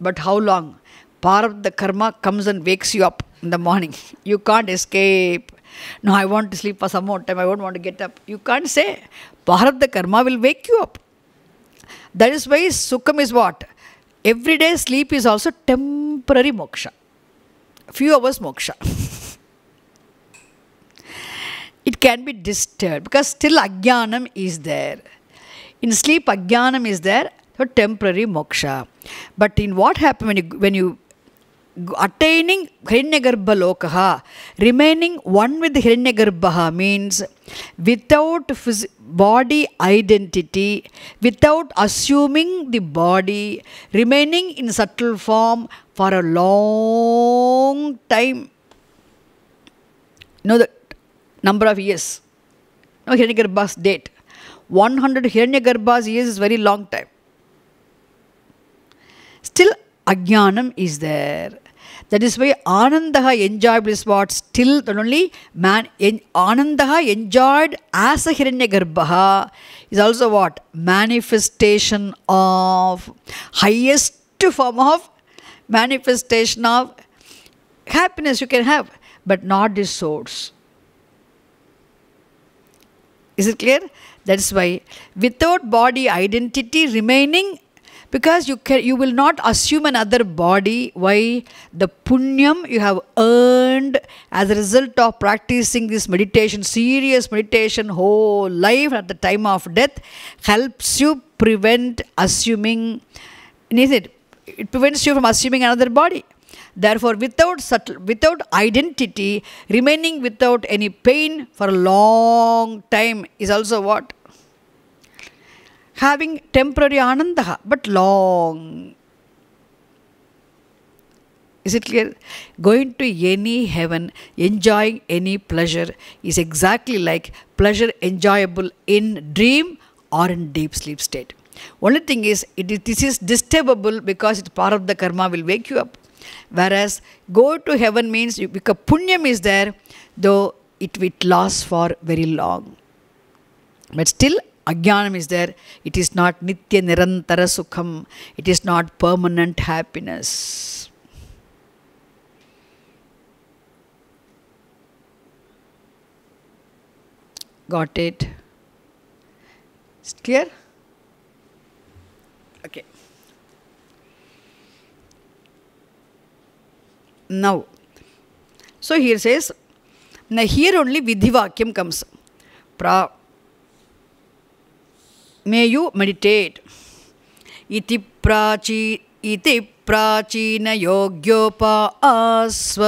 S1: But how long? Part of the karma comes and wakes you up in the morning. You can't escape. No, I want to sleep for some more time. I don't want to get up. You can't say. Part of the karma will wake you up. That is why sukham is what? Every day sleep is also temporary moksha. Few hours moksha. it can be disturbed because still ajnanam is there. In sleep, ajnanam is there, so temporary moksha. But in what happened when you, when you attaining Hiranyagarbha Lokaha, remaining one with Hiranyagarbha means without body identity, without assuming the body, remaining in subtle form for a long time. No, know the number of years. No Hiranyagarbha's date. 100 Hiranyagarbha's years is very long time still ajnanam is there. That is why Anandaha enjoyed is what still not only man en, Anandaha enjoyed as a Hiranyagarbha is also what manifestation of highest form of manifestation of happiness you can have but not this source. Is it clear? That is why without body identity remaining because you can you will not assume another body why the punyam you have earned as a result of practicing this meditation serious meditation whole life at the time of death helps you prevent assuming is it it prevents you from assuming another body therefore without subtle, without identity remaining without any pain for a long time is also what having temporary anandaha, but long. Is it clear? Going to any heaven, enjoying any pleasure is exactly like pleasure enjoyable in dream or in deep sleep state. Only thing is, it is, this is disturbable because it's part of the karma will wake you up. Whereas go to heaven means you, because punyam is there, though it will last for very long. But still Agyanam is there. It is not nitya nirantara sukham. It is not permanent happiness. Got it? It's clear? Okay. Now, so here says, now here only Vidhivakyam comes. Pra may you meditate इति प्राचीन योग्योपास्व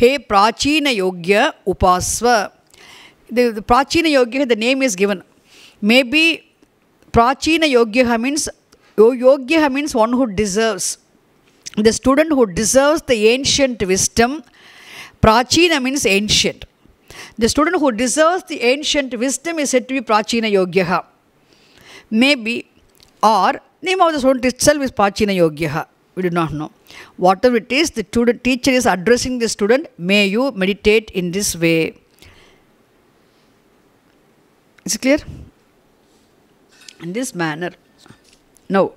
S1: हे प्राचीन योग्य उपास्व प्राचीन योग्य the name is given may be प्राचीन योग्य मीन्स योग्य means one who deserves the student who deserve the ancient wisdom प्राचीन means ancient the student who deserve the ancient wisdom is said to be प्राचीन योग्य Maybe or name of the student itself is Pachina Yogyaha. We do not know. Whatever it is, the student, teacher is addressing the student, may you meditate in this way. Is it clear? In this manner. Now,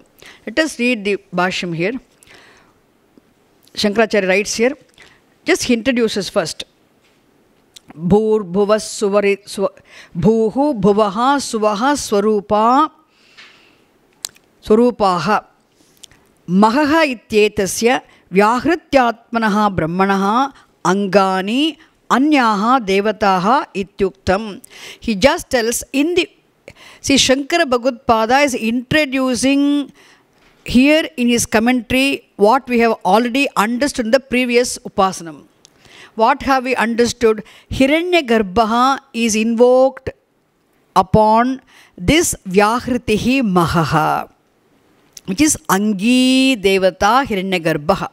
S1: let us read the Bhashyam here. Shankaracharya writes here, just he introduces first. Bhur, bhuvas, suvari, swa, bhuhu, bhuvaha, suvaha, swarupa, स्वरूप मह इत व्याहृत्यात्मन ब्रह्मण अंगा अन्या देवता हि jostles in the sea Shankara Bhagavatpada is introducing here in his commentary what we have already understood the previous उपासनम what have you understood Hiranyagarbha is invoked upon this व्याहृति महह which is Angi Devata Hiranyagarbha.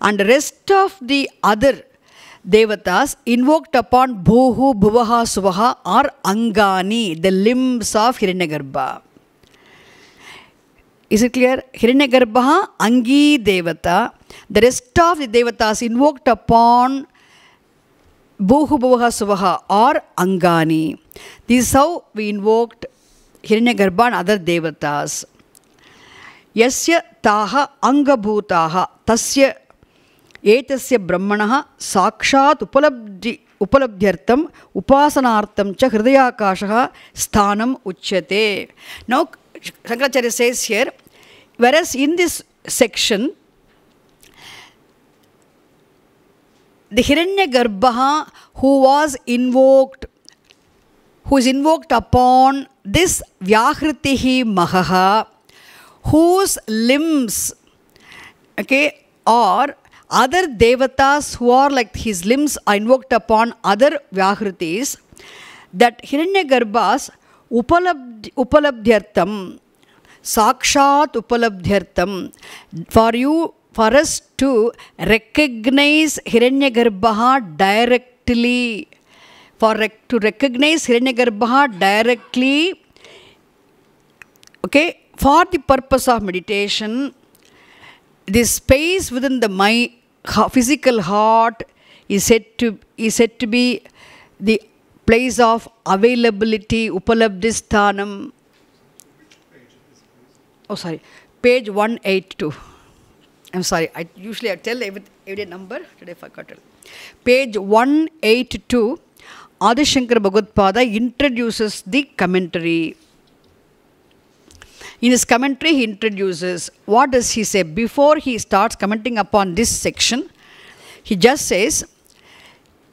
S1: And the rest of the other devatas invoked upon Bhuhu, Bhuvaha, Suvaha are Angani, the limbs of Hiranyagarbha. Is it clear? Hiranyagarbha, Angi Devata. The rest of the devatas invoked upon Bhuhu, Bhuvaha, Suvaha are Angani. This is how we invoked Hiranyagarbha and other devatas. यस्य ताः अङ्गभूताः तस्य एतस्य ब्रह्मणः साक्षात् उपलब्धि उपलब्ध्यर्थम् उपासनार्थं च हृदयाकाशः स्थानम् उच्यते now Shankaracharya says here whereas in this section the Hiranyagarbha who was invoked who is invoked upon this व्याहृतिः मह whose limbs, okay, or other devatas who are like his limbs are invoked upon other vyahritis, that Hiranyagarbha's upalabd, upalabdhyartham, sakshat upalabdhyartham, for you, for us to recognize Hiranyagarbha directly, for to recognize Hiranyagarbha directly, okay, for the purpose of meditation, the space within the my physical heart is said to is said to be the place of availability, upalabdhisthanam. Oh, sorry, page one eight two. I'm sorry. I usually I tell every, every number. Today I forgot it. Page one eight two. Adishankara Bhagavad Pada introduces the commentary. In his commentary, he introduces what does he say before he starts commenting upon this section. He just says,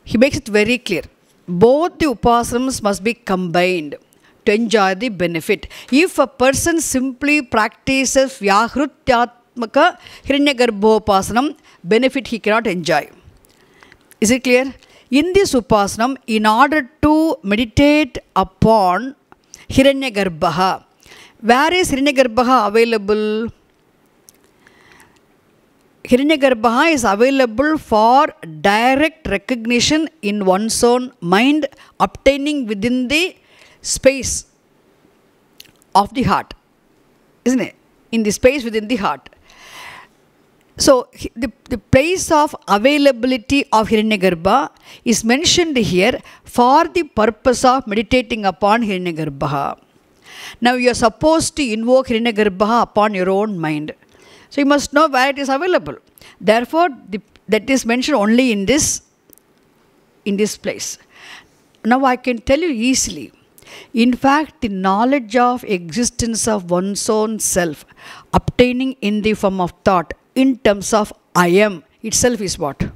S1: he makes it very clear. Both the upasams must be combined to enjoy the benefit. If a person simply practices Vyahrutyaatmaka Hiranyagarbhopasanam, benefit he cannot enjoy. Is it clear? In this upasanam, in order to meditate upon Hiranyagarbha, where is Hiranyagarbha available? Hiranyagarbha is available for direct recognition in one's own mind, obtaining within the space of the heart, isn't it? In the space within the heart. So, the, the place of availability of Hiranyagarbha is mentioned here for the purpose of meditating upon Hiranyagarbha. Now you are supposed to invoke Hiranyagarba upon your own mind. So you must know where it is available. Therefore, the, that is mentioned only in this, in this place. Now I can tell you easily. In fact, the knowledge of existence of one's own self, obtaining in the form of thought, in terms of I am itself is what?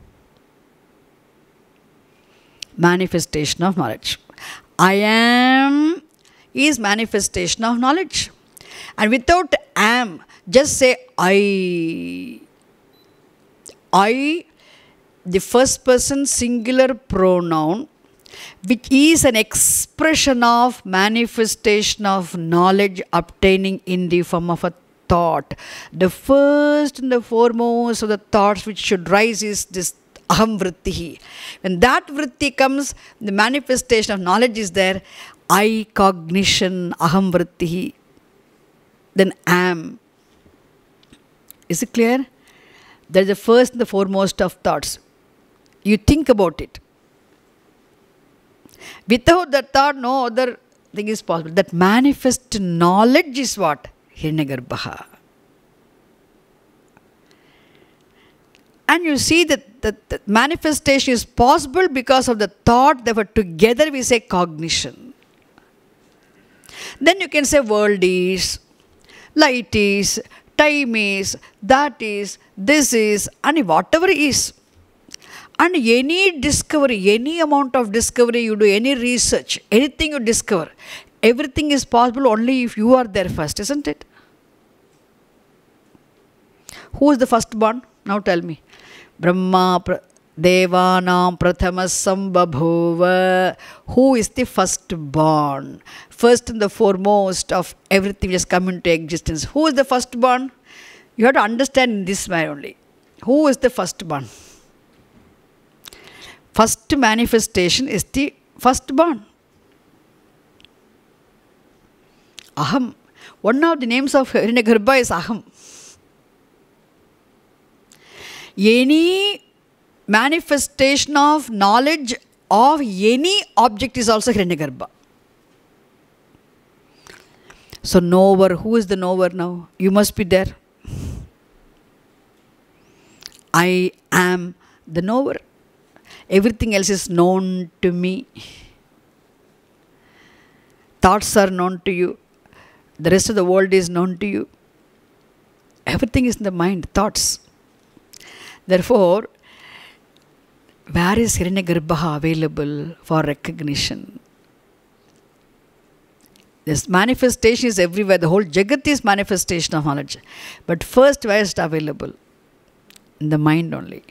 S1: Manifestation of knowledge. I am is manifestation of knowledge. And without am, just say I. I, the first person singular pronoun, which is an expression of manifestation of knowledge obtaining in the form of a thought. The first and the foremost of the thoughts which should rise is this aham vrittihi. When that vritti comes, the manifestation of knowledge is there. I cognition, aham vrittihi, then am. Is it clear? That is the first and the foremost of thoughts. You think about it. Without that thought, no other thing is possible. That manifest knowledge is what? Hirnagarbha. And you see that the, manifestation is possible because of the thought, therefore, together we say cognition. Then you can say world is, light is, time is, that is, this is, and whatever is. And any discovery, any amount of discovery you do, any research, anything you discover, everything is possible only if you are there first, isn't it? Who is the first born? Now tell me. Brahma, देवा प्रथम संबूव who is the first born first in the foremost of everything is come to existence who is the first born you have to understand in this my only who is the first born first manifestation is the first born अहम one of the names of Hiranyagarbha is अहम any manifestation of knowledge of any object is also Hiranyagarbha. So knower, who is the knower now? You must be there. I am the knower. Everything else is known to me. Thoughts are known to you. The rest of the world is known to you. Everything is in the mind, thoughts. Therefore, where is Hiranyagarbha available for recognition? This manifestation is everywhere. The whole Jagat is manifestation of knowledge. But first, where is it available? In the mind only.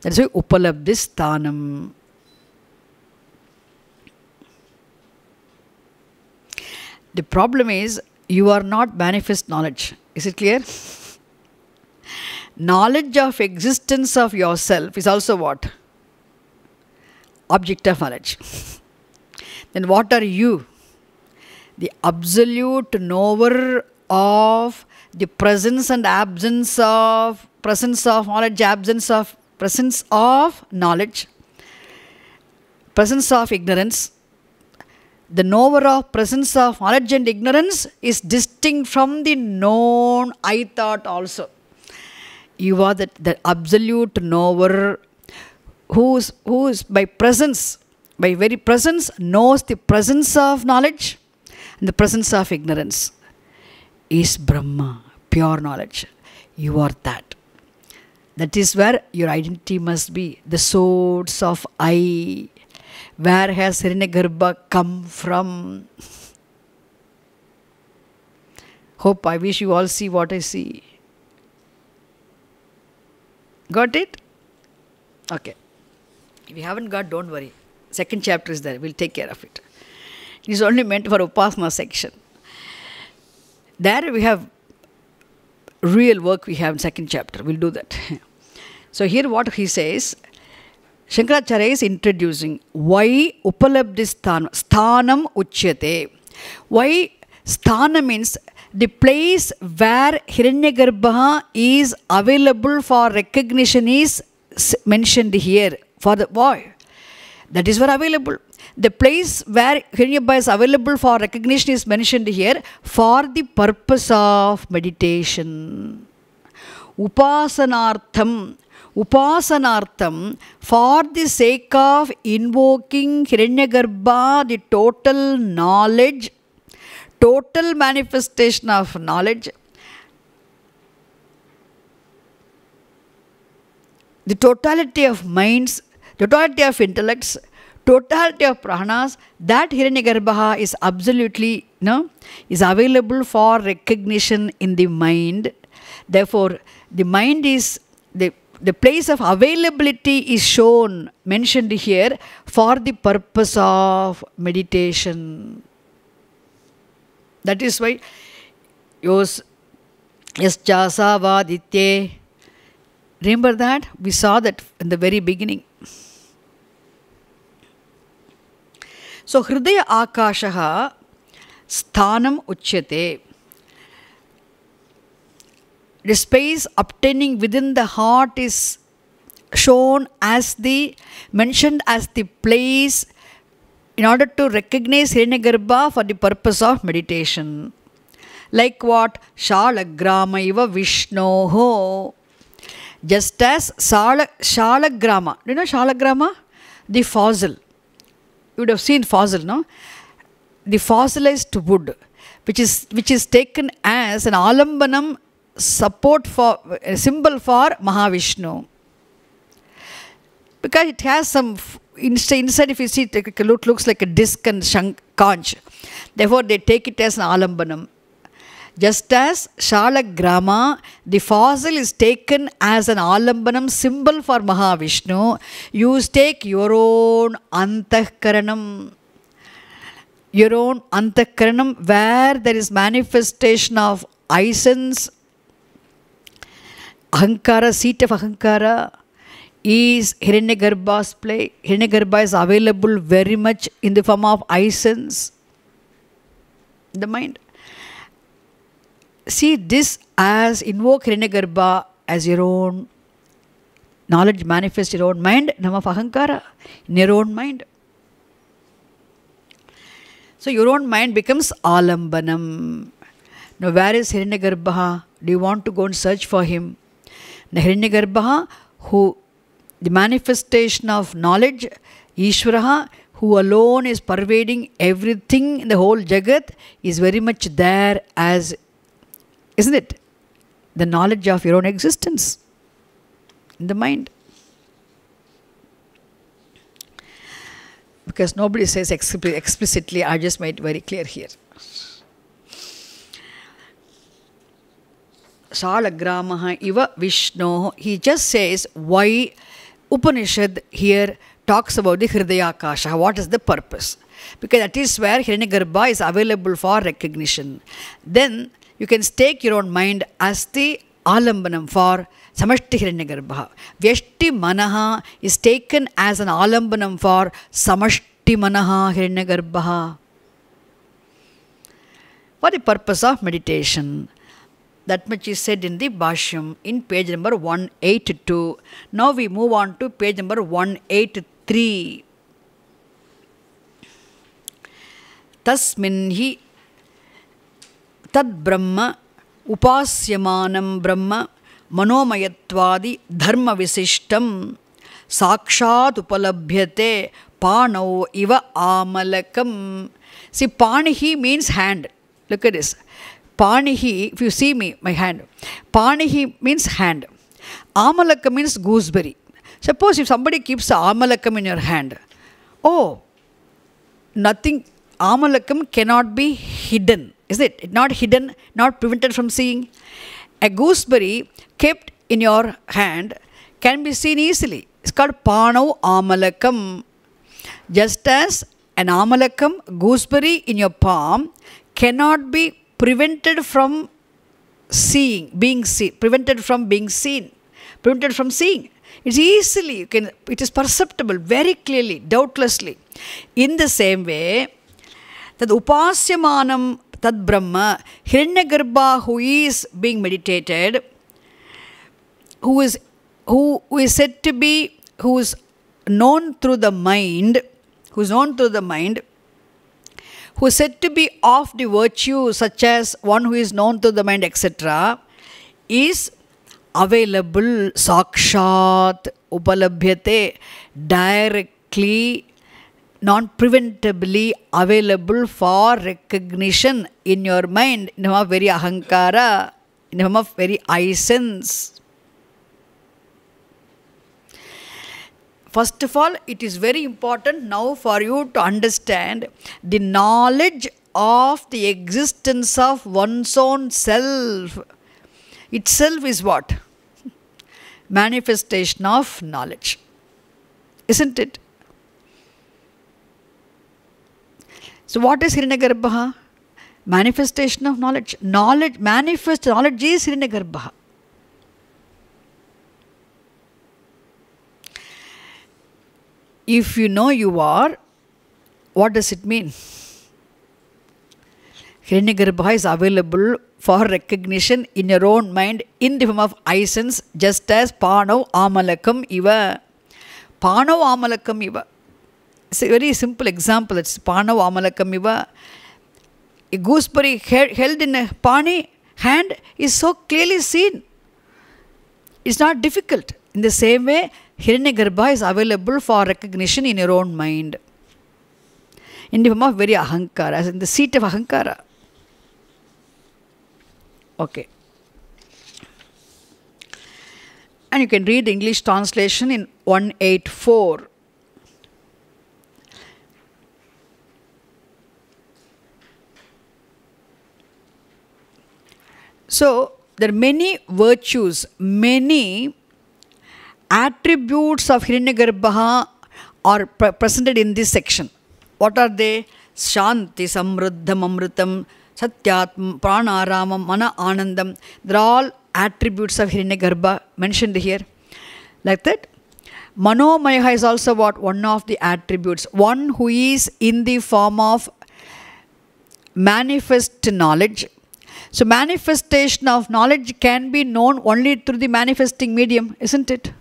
S1: That's why Upalabdhisthanam. The problem is you are not manifest knowledge. Is it clear? knowledge of existence of yourself is also what? object of knowledge. then what are you? The absolute knower of the presence and absence of presence of knowledge, absence of presence of knowledge, presence of ignorance. The knower of presence of knowledge and ignorance is distinct from the known I thought also. You are the, the absolute knower who is, who is by presence, by very presence, knows the presence of knowledge and the presence of ignorance, is Brahma, pure knowledge. You are that. That is where your identity must be. The source of I. Where has Hiranyagarbha come from? Hope I wish you all see what I see. Got it? Okay. If you haven't got, don't worry. Second chapter is there. We'll take care of it. It is only meant for Upasana section. There we have real work we have in second chapter. We'll do that. so here what he says, Shankaracharya is introducing why Upalabdhisthana, sthanam uchyate. Why sthana means the place where Hiranyagarbha is available for recognition is mentioned here for the boy. That is where available. The place where Hiranyabha is available for recognition is mentioned here for the purpose of meditation. Upasanartham Upasanartham for the sake of invoking Hiranyagarbha, the total knowledge, total manifestation of knowledge, the totality of minds, totality of intellects, totality of pranas, that Hiranyagarbha is absolutely, you know, is available for recognition in the mind. Therefore, the mind is, the, the place of availability is shown, mentioned here, for the purpose of meditation. That is why, yos, yas chasa Remember that? We saw that in the very beginning. So, Hridaya Akashaha Sthanam Uchyate. The space obtaining within the heart is shown as the, mentioned as the place in order to recognize Hiranyagarbha for the purpose of meditation. Like what? Shalagrama iva Vishnoho just as Shalak Shalagrama. Do you know Shalagrama? The fossil. You would have seen fossil, no? The fossilized wood, which is, which is taken as an alambanam support for, a symbol for Mahavishnu. Because it has some, inside if you see it, it looks like a disc and conch. Therefore, they take it as an alambanam. Just as Shalagrama, the fossil is taken as an alambanam symbol for Mahavishnu, you take your own antakaranam, your own antakaranam where there is manifestation of I ankara, ahankara, seat of ahankara is Hiranyagarbha's play. Hiranyagarbha is available very much in the form of I the mind see this as invoke Hiranyagarbha as your own knowledge, manifest your own mind, Namah ahankara, in your own mind. So your own mind becomes alambanam. Now where is Hiranyagarbha? Do you want to go and search for him? Now Hiranyagarbha, who the manifestation of knowledge, Ishvara, who alone is pervading everything in the whole Jagat, is very much there as isn't it? The knowledge of your own existence in the mind. Because nobody says explicitly, I just made very clear here. Salagramaha iva Vishnu. He just says why Upanishad here talks about the Hridayakasha. What is the purpose? Because that is where Hiranyagarbha is available for recognition. Then you can stake your own mind as the alambanam for Samashti Hiranyagarbha. Vyashti Manaha is taken as an alambanam for Samashti Manaha Hiranyagarbha. For the purpose of meditation, that much is said in the Bhashyam in page number 182. Now we move on to page number 183. तस्मिन् हि தத் பிரம்ம உபாசியமானம் பிரம்ம மனோமயத்வாதி தர்ம விசிஷ்டம் சாட்சாத் உபலபியத்தே பானோ இவ ஆமலக்கம் சி பாணிஹி means hand look it is பாணிஹி if you see me my hand பாணிஹி மீன்ஸ் ஹேண்ட் ஆமலக்கம் means gooseberry suppose if somebody keeps ஆமலக்கம் in your hand oh nothing ஆமலக்கம் cannot be hidden Is it not hidden, not prevented from seeing? A gooseberry kept in your hand can be seen easily. It's called Pano Amalakam. Just as an Amalakam gooseberry in your palm cannot be prevented from seeing, being seen, prevented from being seen, prevented from seeing. It's easily, you can, it is perceptible very clearly, doubtlessly. In the same way, that upasyamanam Tad Brahma. Hiranyagarbha, who is being meditated, is, who, who is said to be, who is known through the mind, who is known through the mind, who is said to be of the virtue, such as one who is known through the mind, etc., is available sakshat upalabhyate directly non-preventably available for recognition in your mind, in the very ahankara, in the form very I First of all, it is very important now for you to understand the knowledge of the existence of one's own self itself is what? Manifestation of knowledge. Isn't it? So what is Hiranyagarbha? Manifestation of knowledge. Knowledge, manifest knowledge is Hiranyagarbha. If you know you are, what does it mean? Hiranyagarbha is available for recognition in your own mind in the form of I just as Panav Amalakam Iva. Panav Amalakam Iva it's a very simple example. It's Panav Amalakamiva. A gooseberry held in a Pani hand is so clearly seen. It's not difficult. In the same way, Hiranyagarbha is available for recognition in your own mind. In the form of very ahankara, as in the seat of ahankara. Okay. And you can read the English translation in 184. So, there are many virtues, many attributes of Hiranyagarbha are pre presented in this section. What are they? Shanti, Samruddham, Amritam, Satyatm, Pranaramam, Mana Anandam. They're all attributes of Hiranyagarbha mentioned here. Like that. Maya is also what? One of the attributes. One who is in the form of manifest knowledge so manifestation of knowledge can be known only through the manifesting medium, isn't it?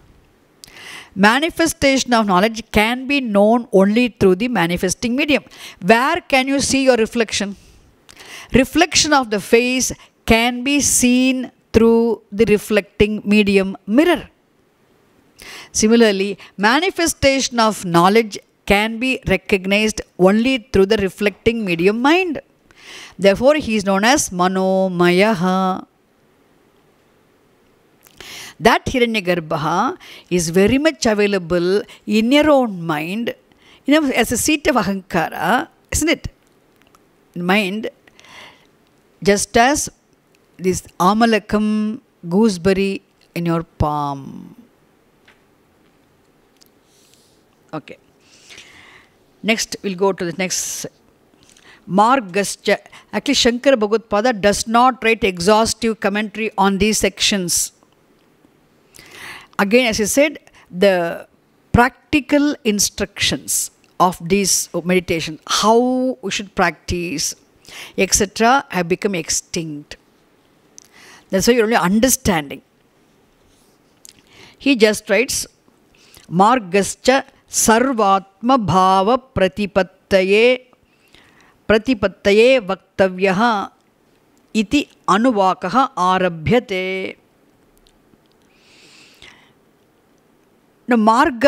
S1: Manifestation of knowledge can be known only through the manifesting medium. Where can you see your reflection? Reflection of the face can be seen through the reflecting medium mirror. Similarly, manifestation of knowledge can be recognized only through the reflecting medium mind. Therefore, he is known as Manomayaha. That Hiranyagarbha is very much available in your own mind, you know, as a seat of Ahankara, isn't it? Mind, just as this Amalakam gooseberry in your palm. Okay. Next, we'll go to the next Margascha. Actually, Shankara Bhagavatpada does not write exhaustive commentary on these sections. Again, as I said, the practical instructions of these meditation, how we should practice, etc., have become extinct. That's why you're only understanding. He just writes, Margascha Sarvatma Bhava Pratipattaye. प्रतिपत्त वक्तव्य अणुवाक आरभ्य मार्ग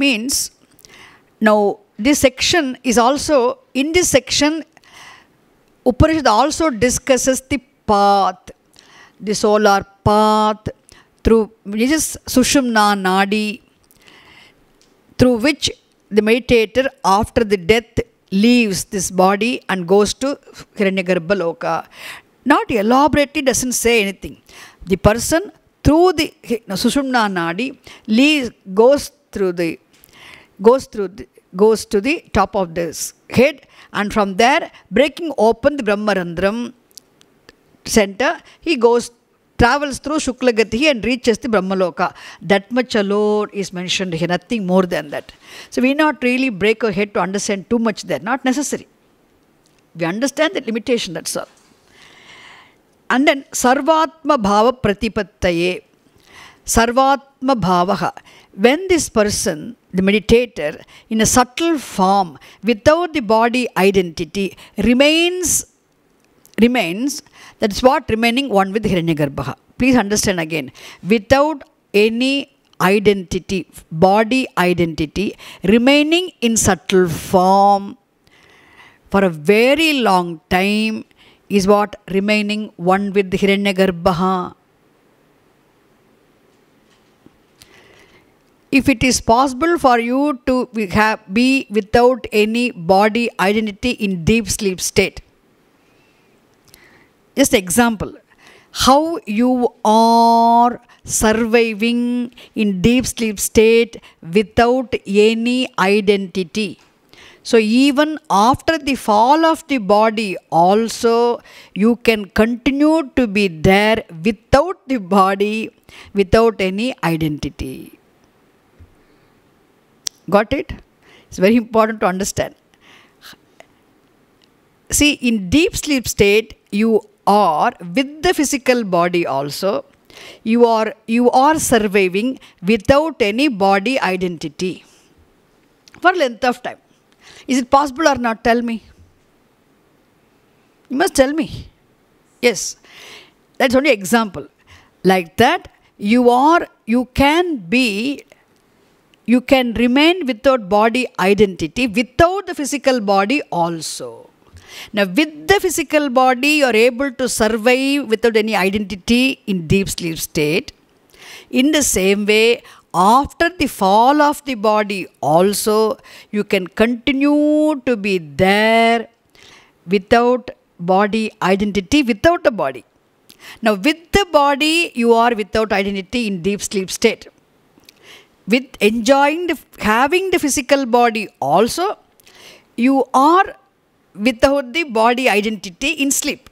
S1: means now the section is in the section Upanishad also discusses the path the solar path through which is सुषुम्ना नाडी through which the meditator after the death leaves this body and goes to Hiranyagarbha Loka. Not elaborately doesn't say anything. The person through the Sushumna Nadi leaves, goes through the goes through the, goes to the top of this head and from there breaking open the Brahmarandram center he goes travels through Shuklagati and reaches the Brahmaloka. That much alone is mentioned here, nothing more than that. So we not really break our head to understand too much there, not necessary. We understand the limitation, that's all. And then Sarvatma Bhava Pratipattaye. Sarvatma Bhavaha. When this person, the meditator, in a subtle form, without the body identity, remains, remains that is what remaining one with Hiranyagarbha. Please understand again. Without any identity, body identity, remaining in subtle form for a very long time is what remaining one with Hiranyagarbha. if it is possible for you to be without any body identity in deep sleep state just example how you are surviving in deep sleep state without any identity. So even after the fall of the body also you can continue to be there without the body, without any identity. Got it? It's very important to understand. See, in deep sleep state, you or with the physical body also, you are, you are surviving without any body identity for length of time. Is it possible or not? Tell me. You must tell me. Yes. That's only example. Like that, you are, you can be you can remain without body identity without the physical body also now, with the physical body, you are able to survive without any identity in deep sleep state. In the same way, after the fall of the body, also you can continue to be there without body identity, without a body. Now, with the body, you are without identity in deep sleep state. With enjoying the, having the physical body also, you are without the body identity in sleep.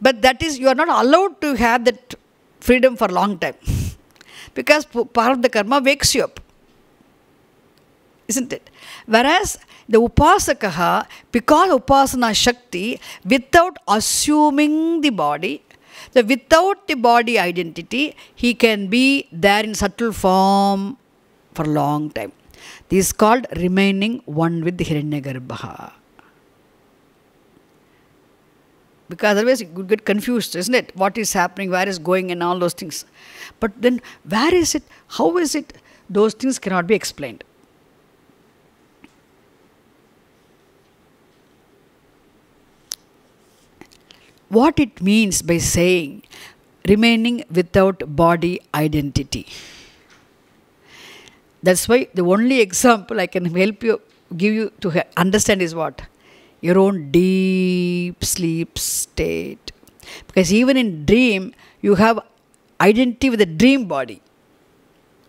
S1: But that is, you are not allowed to have that freedom for a long time. because part of the karma wakes you up. Isn't it? Whereas the upasakaha, because upasana shakti, without assuming the body, so without the body identity, he can be there in subtle form for a long time. This is called remaining one with the Hiranyagarbha. because otherwise you would get confused, isn't it? What is happening, where is going, and all those things. But then, where is it? How is it? Those things cannot be explained. What it means by saying remaining without body identity. That's why the only example I can help you give you to understand is what your own deep sleep state. Because even in dream, you have identity with the dream body.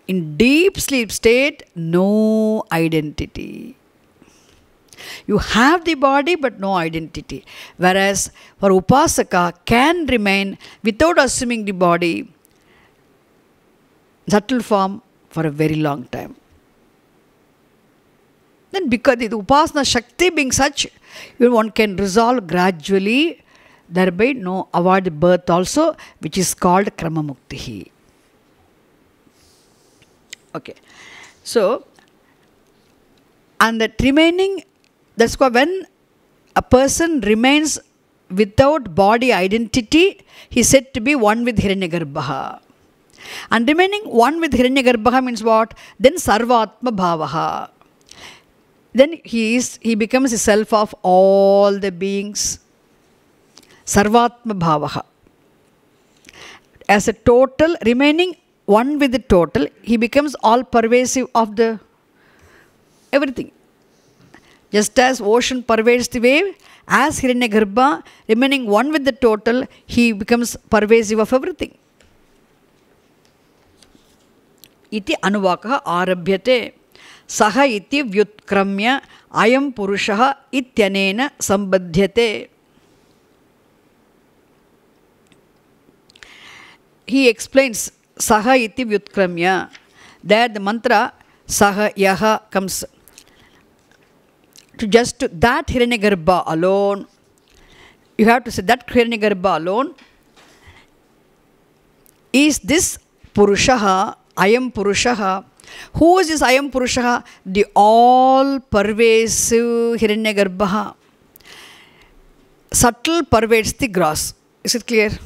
S1: In deep sleep state, no identity. You have the body but no identity. Whereas for Upasaka can remain without assuming the body, subtle form for a very long time. Then because the Upasana Shakti being such, one can resolve gradually, thereby no avoid birth also, which is called Kramamuktihi. Okay. So, and the remaining, that's why when a person remains without body identity, he is said to be one with Hiranyagarbha. And remaining one with Hiranyagarbha means what? Then Sarvatma Bhavaha. then he is he becomes the self of all the beings sarvatma bhavaha as a total remaining one with the total he becomes all pervasive of the everything just as ocean pervades the wave as hiranyagarbha remaining one with the total he becomes pervasive of everything iti anuvakah arabhyate सः इति व्युत्क्रम्य अयं पुरुषः इत्यनेन सम्बध्यते he explains saha iti vyutkramya there the mantra saha yaha comes to just to that hiranyagarbha alone you have to say that hiranyagarbha alone is this purushaha i am purushaha who is this अयम पुरुष the all pervasive Hiranya subtle pervades the gross is it clear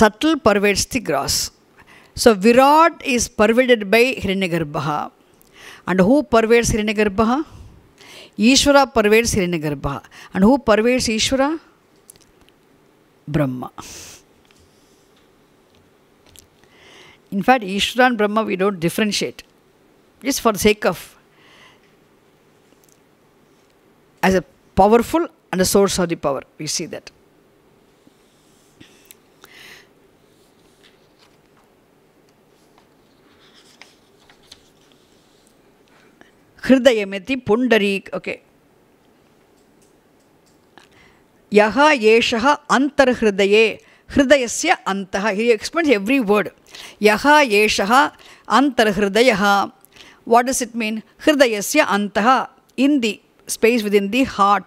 S1: subtle pervades the gross so Virat is pervaded by Hiranya and अंड हू पर्वेट्स हिरण्य गर्भ ईश्वर pervades Hiranyagarbha अंड pervades Ishwara Brahma In fact, ishwar and Brahma we don't differentiate. Just for the sake of as a powerful and the source of the power. We see that. ஹிருதயமிதி புண்டரீக் okay யஹா ஏஷா அந்தர்ஹிருதயே ಹೃದಯಸ್ಯ ಅಂತಃ ಹಿ ಎಕ್ಸ್ಪ್ಲೇನ್ಸ್ ಎವ್ರಿ ವರ್ಡ್ ಯಹ ಏಷಃ ಅಂತರ್ಹೃದಯ ವಾಟ್ ಡಸ್ ಇಟ್ ಮೀನ್ ಹೃದಯಸ್ಯ ಅಂತಃ in the space within the heart,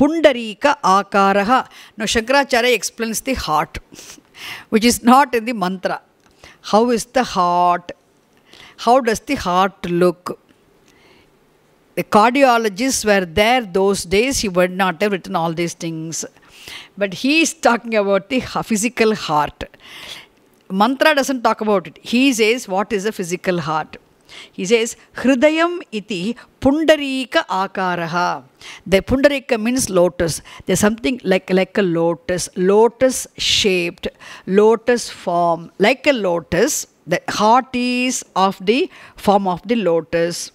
S1: pundari ka Akaraha. Now, Shankaracharya explains the heart, which is not in the mantra. How is the heart? How does the heart look? The cardiologists were there those days, he would not have written all these things. But he is talking about the physical heart. Mantra doesn't talk about it. He says, What is a physical heart? He says, Hridayam iti pundarika akaraha. The pundarika means lotus. There's something like, like a lotus, lotus shaped, lotus form, like a lotus. The heart is of the form of the lotus.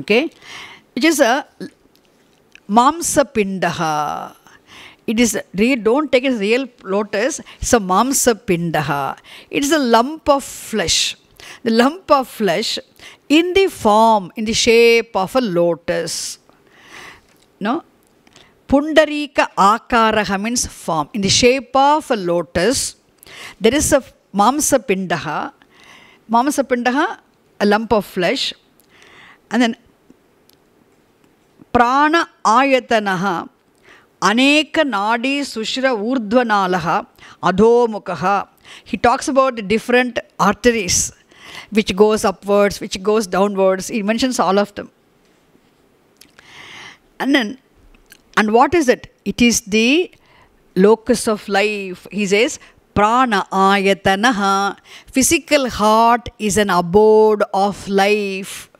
S1: Okay? Which is a mamsa pindaha. It is, don't take a real lotus, it's a mamsa pindaha. It is a lump of flesh. The lump of flesh in the form, in the shape of a lotus. No? Pundarika akaraha means form. In the shape of a lotus, there is a mamsa pindaha. Mamsa pindaha, a lump of flesh. And then prana ayatanaha Aneka Sushra Urdhvanalaha Adhomukaha. He talks about the different arteries which goes upwards, which goes downwards. He mentions all of them. And then, and what is it? It is the locus of life. He says, prana ayatanaha. Physical heart is an abode of life.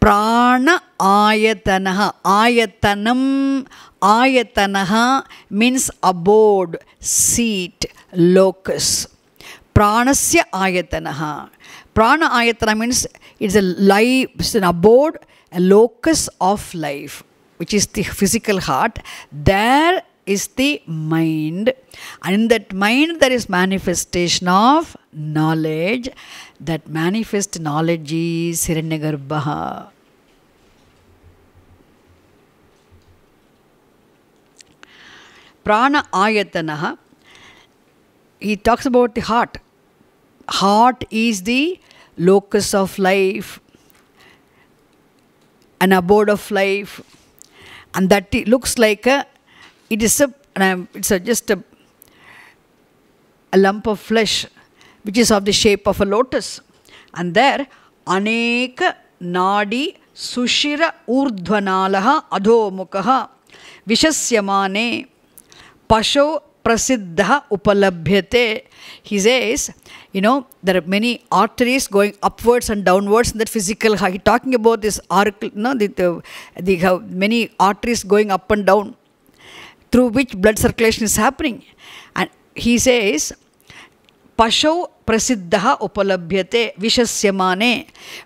S1: Prana ayatanaha. Ayatanam Ayatanaha means abode, seat, locus. Pranasya ayatanaha. Prana ayatana means it's a life, it's an abode, a locus of life, which is the physical heart. There is the mind. And in that mind, there is manifestation of knowledge. That manifest knowledge is Hiranyagarbha. prana ayatana he talks about the heart heart is the locus of life an abode of life and that it looks like a it is a it's a, just a, a lump of flesh which is of the shape of a lotus and there anek nadi sushira urdhvanalaha adhomukha vishasya mane पशु प्रसिद्ध उपलभ्यते he says you know there are many arteries going upwards and downwards in that physical हाई talking about this are know the the many arteries going up and down through which blood circulation is happening and he says पशु प्रसिद्ध उपलभ्यते विशस्यमाने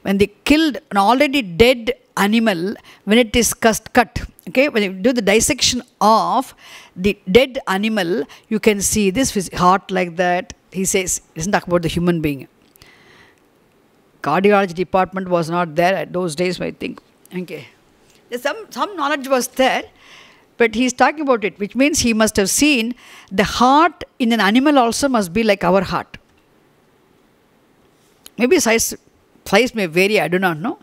S1: when the killed and already dead animal when it is cast cut Okay, when you do the dissection of the dead animal, you can see this heart like that. He says, doesn't talk about the human being. Cardiology department was not there at those days, I think. Okay. Some, some knowledge was there, but he's talking about it, which means he must have seen the heart in an animal also must be like our heart. Maybe size, size may vary, I do not know.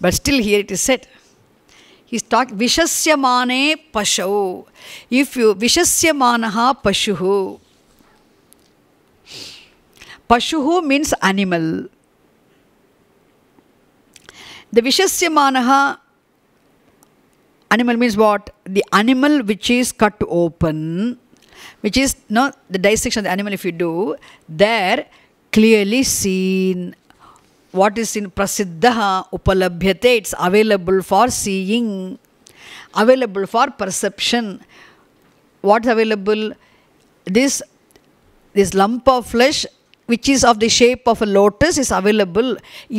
S1: But still here it is said. he's talk vishasyamane pashau if you vishasyamanaha pashuhu pashuhu means animal the vishasyamanaha animal means what the animal which is cut open which is not the dissection of the animal if you do there clearly seen what is in Prasiddha Upalabhyate, it's available for seeing, available for perception. What's available? This, this lump of flesh which is of the shape of a lotus is available.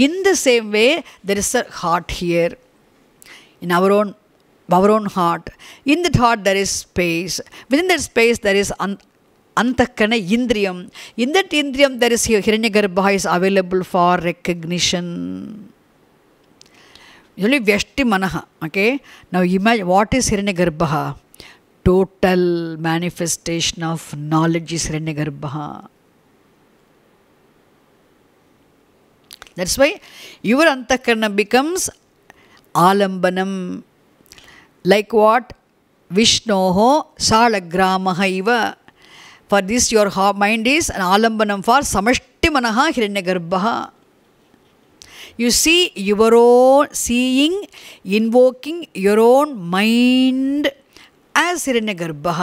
S1: In the same way, there is a heart here. In our own our own heart. In the heart, there is space. Within that space, there is un Antakana Indriyam. In that Indriyam, there is Hiranyagarbha is available for recognition. Usually Vyashti Manaha. Okay. Now imagine what is Hiranyagarbha? Total manifestation of knowledge is Hiranyagarbha. That's why your Antakarna becomes Alambanam. Like what? Vishnoho Salagramaha iva for this your ah mind is and ஆலம்பனம் for சமஷ்டி மனஹா Hiranyagarbha you see your own seeing invoking your own mind as Hiranyagarbha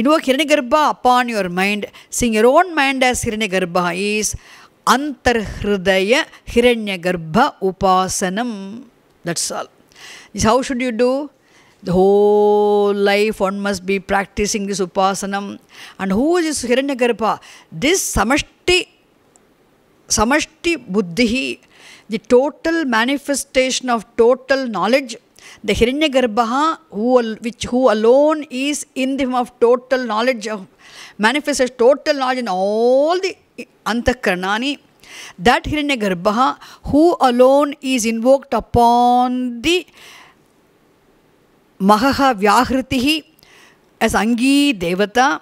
S1: invoke Hiranyagarbha upon your mind seeing your own mind as Hiranyagarbha is அந்தர்ஹய Hiranyagarbha உபாசனம் that's all is how should you do The whole life one must be practicing this upasanam. And who is this Hiranyagarbha? This samashti, samashti buddhi, the total manifestation of total knowledge the Hiranyagarbha, who, which, who alone is in the form of total knowledge, of, manifests total knowledge in all the antakaranani. that Hiranyagarbha, who alone is invoked upon the Mahah Vyahritihi as Angi Devata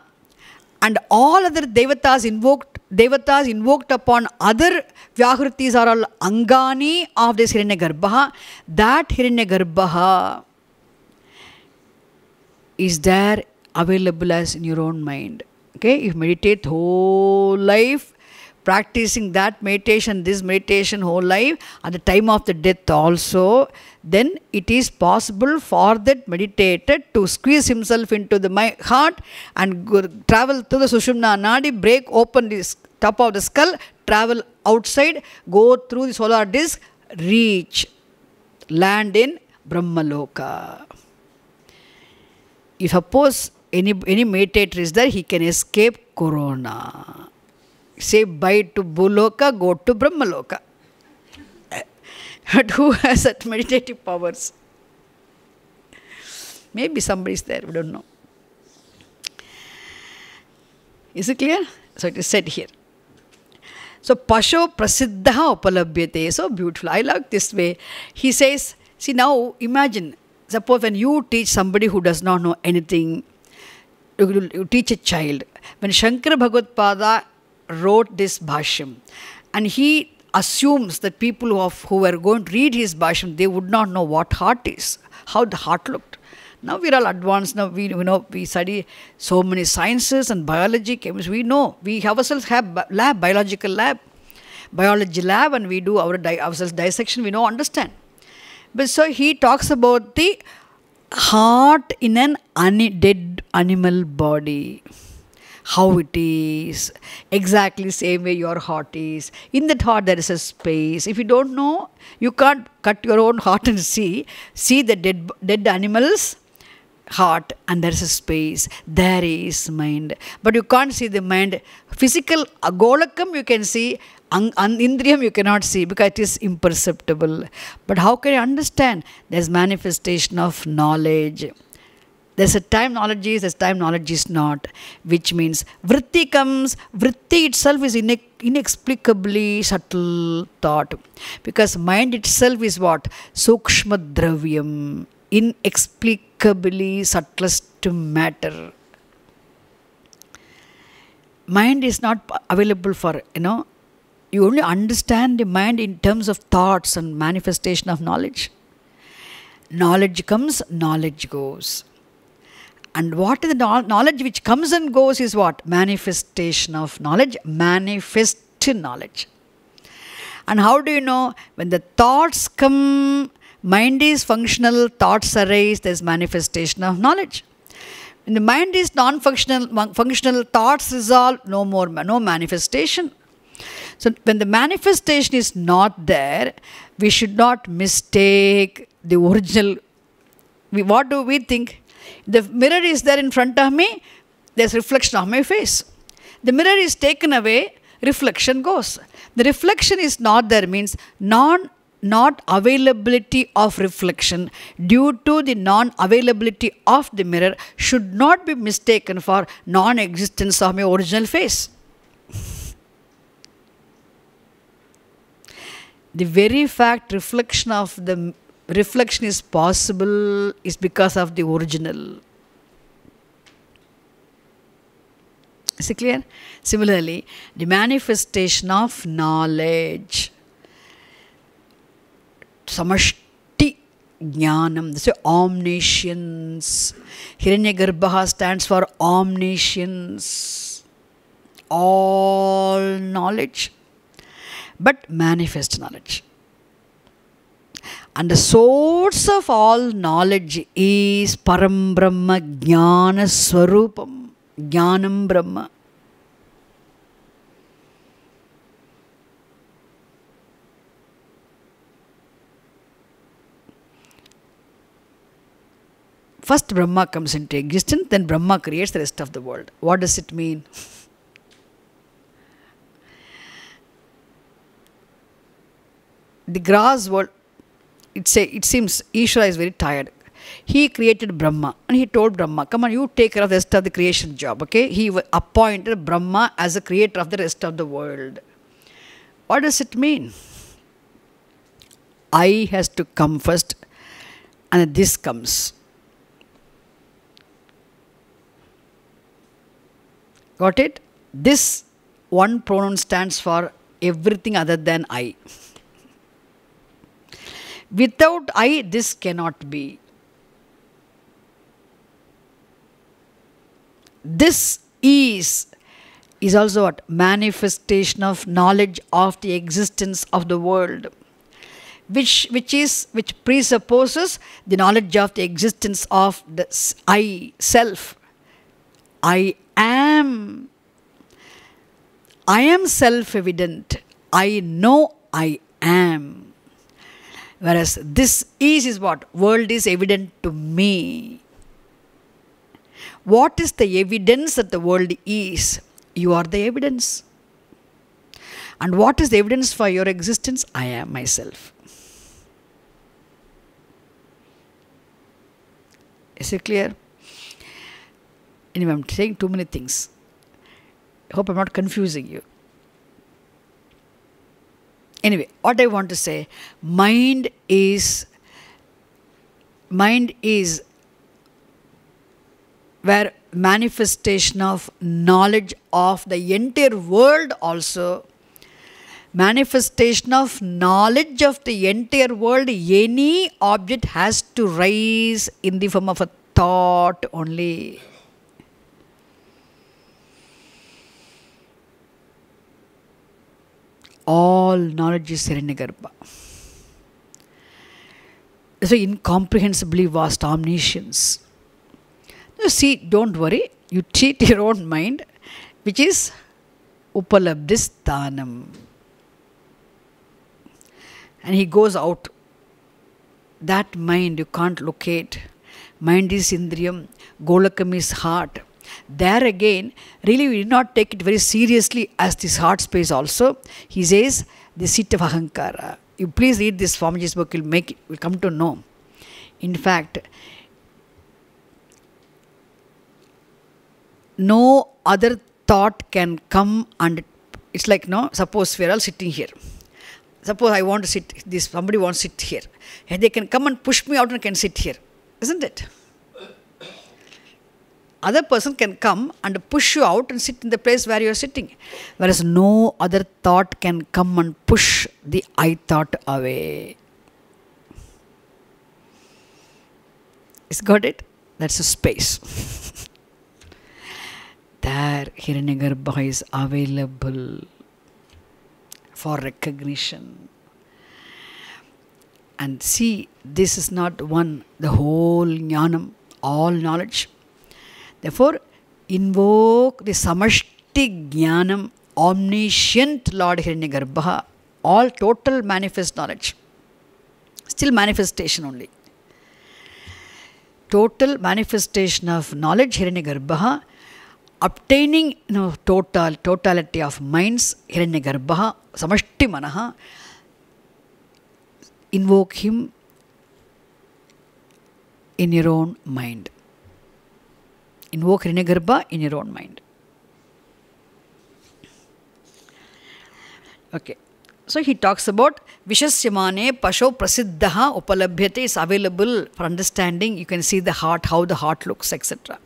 S1: and all other Devatas invoked, Devatas invoked upon other Vyahritis are all Angani of this Hiranyagarbha. That Hiranyagarbha is there available as in your own mind. Okay, you meditate whole life practicing that meditation, this meditation whole life, at the time of the death also, then it is possible for that meditator to squeeze himself into the my heart and go, travel to the Sushumna Nadi, break open the top of the skull, travel outside, go through the solar disk, reach, land in Brahmaloka. If suppose any, any meditator is there, he can escape Corona say bye to Bhuloka, go to Brahmaloka. but who has such meditative powers? Maybe somebody is there, we don't know. Is it clear? So it is said here. So Pasho Prasiddha Upalabhyate. So beautiful. I like this way. He says, see now imagine, suppose when you teach somebody who does not know anything, you, you teach a child. When Shankara Bhagavad Pada wrote this Bhashyam. And he assumes that people who, have, who were going to read his Bhashyam, they would not know what heart is, how the heart looked. Now we're all advanced. Now we, you know, we study so many sciences and biology, chemistry. We know. We ourselves have lab, biological lab, biology lab, and we do our di ourselves dissection. We know, understand. But so he talks about the heart in an un dead animal body how it is, exactly same way your heart is. In that heart there is a space. If you don't know, you can't cut your own heart and see. See the dead, dead animals, heart and there is a space. There is mind. But you can't see the mind. Physical agolakam you can see, an indriyam you cannot see because it is imperceptible. But how can you understand? There is manifestation of knowledge there's a time knowledge is, there's time knowledge is not, which means vritti comes, vritti itself is inex inexplicably subtle thought because mind itself is what? Sukshma dravyam, inexplicably subtlest matter. Mind is not available for, you know, you only understand the mind in terms of thoughts and manifestation of knowledge. Knowledge comes, knowledge goes and what is the knowledge which comes and goes is what? Manifestation of knowledge, manifest knowledge. And how do you know? When the thoughts come, mind is functional, thoughts arise, there's manifestation of knowledge. When the mind is non-functional, functional thoughts resolve, no more, no manifestation. So when the manifestation is not there, we should not mistake the original. We, what do we think? The mirror is there in front of me, there's reflection of my face. The mirror is taken away, reflection goes. The reflection is not there means non not availability of reflection due to the non availability of the mirror should not be mistaken for non existence of my original face. The very fact reflection of the reflection is possible is because of the original. Is it clear? Similarly, the manifestation of knowledge, samashti jnanam, this is omniscience. Hiranyagarbha stands for omniscience, all knowledge, but manifest knowledge. And the source of all knowledge is Param Brahma Jnana Swarupam, Jnanam Brahma. First Brahma comes into existence, then Brahma creates the rest of the world. What does it mean? the grass world it, say, it seems Ishvara is very tired. He created Brahma and he told Brahma, come on, you take care of the rest of the creation job, okay? He appointed Brahma as the creator of the rest of the world. What does it mean? I has to come first and this comes. Got it? This one pronoun stands for everything other than I. Without I, this cannot be. This is is also what manifestation of knowledge of the existence of the world which which is which presupposes the knowledge of the existence of the i self i am i am self evident i know i am Whereas this is, is what? World is evident to me. What is the evidence that the world is? You are the evidence. And what is the evidence for your existence? I am myself. Is it clear? Anyway, I'm saying too many things. I hope I'm not confusing you anyway, what I want to say, mind is mind is where manifestation of knowledge of the entire world also manifestation of knowledge of the entire world any object has to rise in the form of a thought only all knowledge is Hiranyagarbha. So incomprehensibly vast omniscience. You see, don't worry, you treat your own mind, which is Upalabdhisthanam. And he goes out. That mind you can't locate. Mind is Indriyam, Golakam is heart there again, really we did not take it very seriously as this heart space also. He says, the seat of Ahankara. You please read this Swamiji's book, you'll make it, will come to know. In fact, no other thought can come and it's like no, suppose we're all sitting here suppose I want to sit this, somebody wants to sit here, and they can come and push me out and can sit here, isn't it? other person can come and push you out and sit in the place where you are sitting. Whereas no other thought can come and push the I thought away. It's got it? That's a space. there, Hiranyagarbha is available for recognition. And see, this is not one, the whole jnanam, all knowledge Therefore, invoke the Samashti Jnanam, omniscient Lord Hiranyagarbha, all total manifest knowledge. Still manifestation only. Total manifestation of knowledge Hiranyagarbha, obtaining you know, total totality of minds Hiranyagarbha, Samashti Manaha, invoke him in your own mind. Invoke Rinagarbha in your own mind. Okay. So he talks about Vishasya Pasho Prasiddha Upalabhyate is available for understanding. You can see the heart, how the heart looks, etc.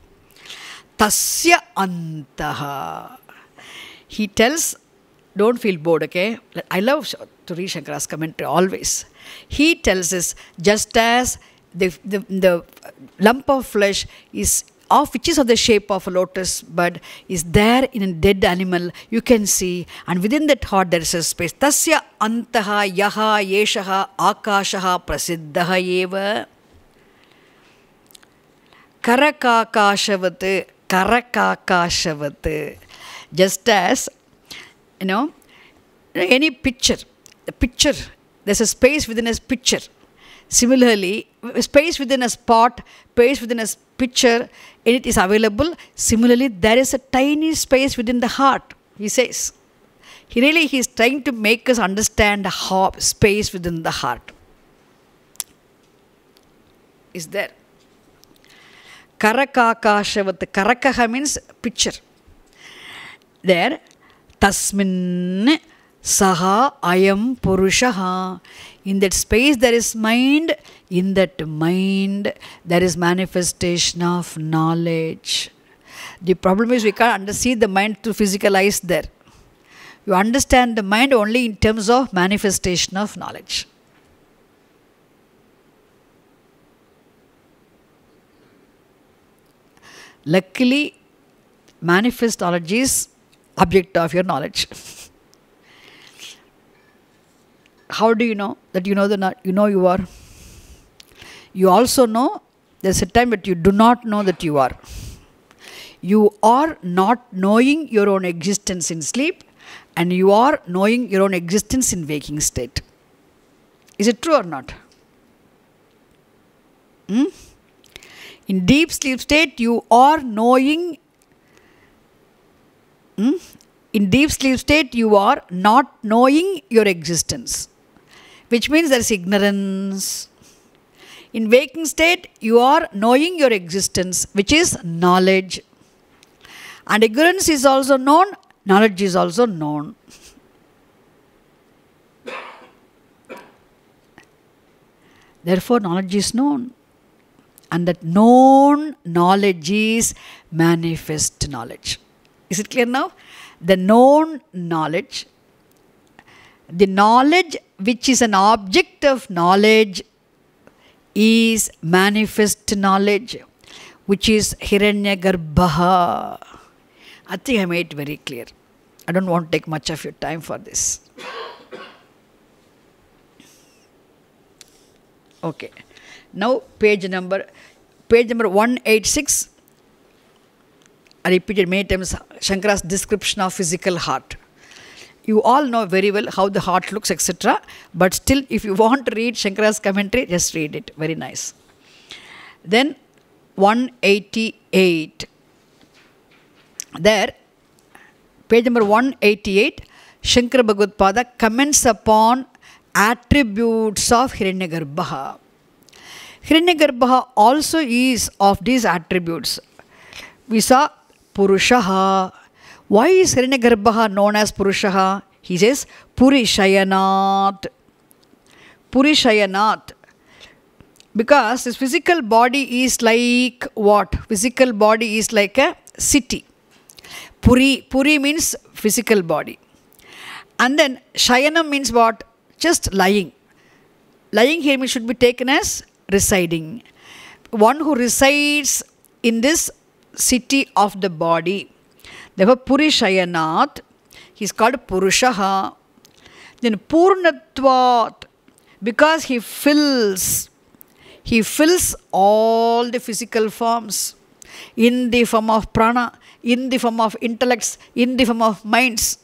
S1: Tasya Antaha. He tells, don't feel bored, okay? I love to read Shankara's commentary always. He tells us, just as the, the, the lump of flesh is of which is of the shape of a lotus bud is there in a dead animal you can see and within that heart there is a space tasya antaha yaha yeshaha akashaha prasiddha eva karakakashavat karakakashavat just as you know any picture the picture there's a space within a picture Similarly, space within a spot, space within a picture, it is available. Similarly, there is a tiny space within the heart, he says. He really he is trying to make us understand how space within the heart is there. Karakakashavat, karakaha means picture. There, tasmin Saha Ayam Purushaha. In that space there is mind. In that mind there is manifestation of knowledge. The problem is we can't see the mind to physicalize there. You understand the mind only in terms of manifestation of knowledge. Luckily, manifestology is object of your knowledge. how do you know that you know the you know you are? You also know there's a time that you do not know that you are. You are not knowing your own existence in sleep, and you are knowing your own existence in waking state. Is it true or not? Hmm? In deep sleep state, you are knowing. Hmm? In deep sleep state, you are not knowing your existence which means there is ignorance. In waking state, you are knowing your existence, which is knowledge. And ignorance is also known, knowledge is also known. Therefore, knowledge is known. And that known knowledge is manifest knowledge. Is it clear now? The known knowledge, the knowledge which is an object of knowledge is manifest knowledge, which is Hiranyagarbha. I think I made it very clear. I don't want to take much of your time for this. Okay. Now page number, page number 186. I repeated many times Shankara's description of physical heart you all know very well how the heart looks, etc. But still, if you want to read Shankara's commentary, just read it. Very nice. Then 188. There, page number 188, Shankara Bhagavad comments upon attributes of Hiranyagarbha. Hiranyagarbha also is of these attributes. We saw Purushaha, why is Hiranyagarbha known as Purushaha? He says Purishayanat. Purishayanat. Because his physical body is like what? Physical body is like a city. Puri. Puri means physical body. And then Shayanam means what? Just lying. Lying here means should be taken as residing. One who resides in this city of the body. Therefore, Purishayanath, he's called Purushaha. Then Purnatvat, because he fills, he fills all the physical forms in the form of prana, in the form of intellects, in the form of minds.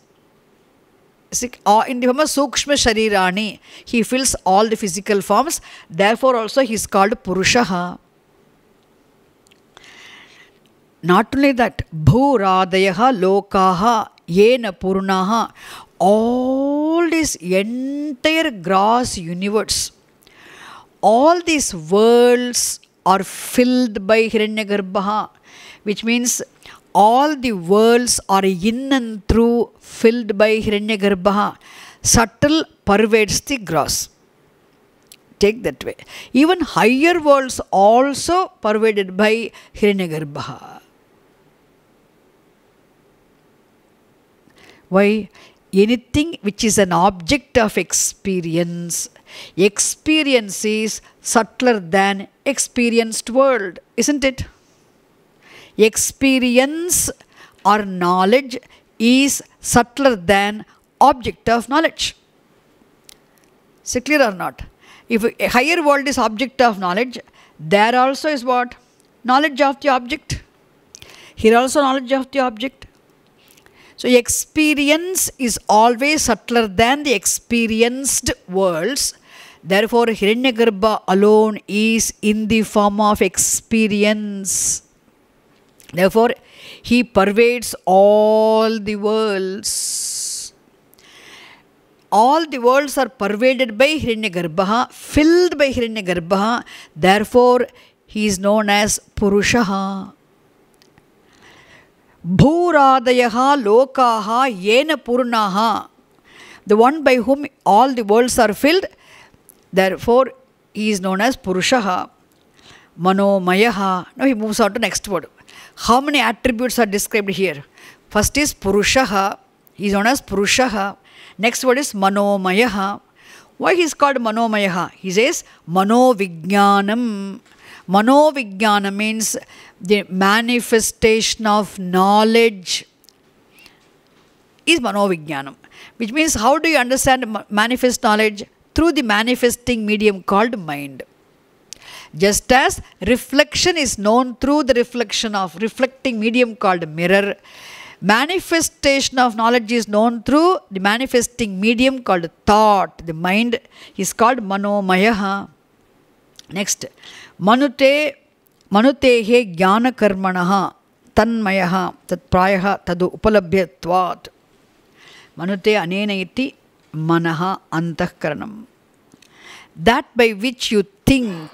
S1: Or in the form of Sukshma Sharirani, he fills all the physical forms. Therefore, also he is called Purushaha not only that, Bhuradayaha Lokaha Yena puruṇaha. all this entire gross universe, all these worlds are filled by Hiranyagarbha, which means all the worlds are in and through filled by Hiranyagarbha. Subtle pervades the gross. Take that way. Even higher worlds also pervaded by Hiranyagarbha. Why? Anything which is an object of experience, experience is subtler than experienced world, isn't it? Experience or knowledge is subtler than object of knowledge. Is it clear or not? If a higher world is object of knowledge, there also is what? Knowledge of the object. Here also knowledge of the object. So experience is always subtler than the experienced worlds. Therefore, Hiranyagarbha alone is in the form of experience. Therefore, he pervades all the worlds. All the worlds are pervaded by Hiranyagarbha, filled by Hiranyagarbha. Therefore, he is known as Purushaha. Bhuraadayah lokāḥ yena purnaha. The one by whom all the worlds are filled, therefore he is known as Mano Manomayaha. Now he moves on to next word. How many attributes are described here? First is Purushaha. He is known as Purushaha. Next word is Mano Manomayaha. Why he is called Manomayaha? He says Mano Manovijnanam. Manovijnana means the manifestation of knowledge is Manovijnanam, which means how do you understand manifest knowledge? Through the manifesting medium called mind. Just as reflection is known through the reflection of reflecting medium called mirror, manifestation of knowledge is known through the manifesting medium called thought. The mind is called manomayaha. Next, मनुते मनुतेः ज्ञानकर्मणः तन्मयः तत् प्रायः तद् उपलभ्यत्वात् मनुते अनेन इति मनः अन्तःकरणं that by which you think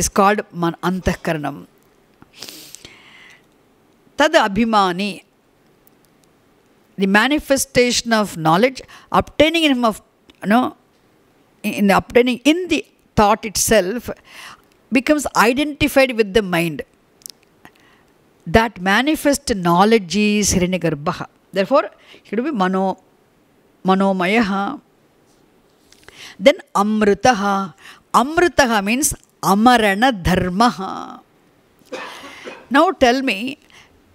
S1: is called man antahkaranam tad abhimani the manifestation of knowledge obtaining in him of you know in the obtaining in the thought itself becomes identified with the mind. That manifest knowledge is Hiranyagarbha. Therefore, it will be Mano, Manomayaha. Then Amrutaha. Amrutaha means Amarana Dharmaha. Now tell me,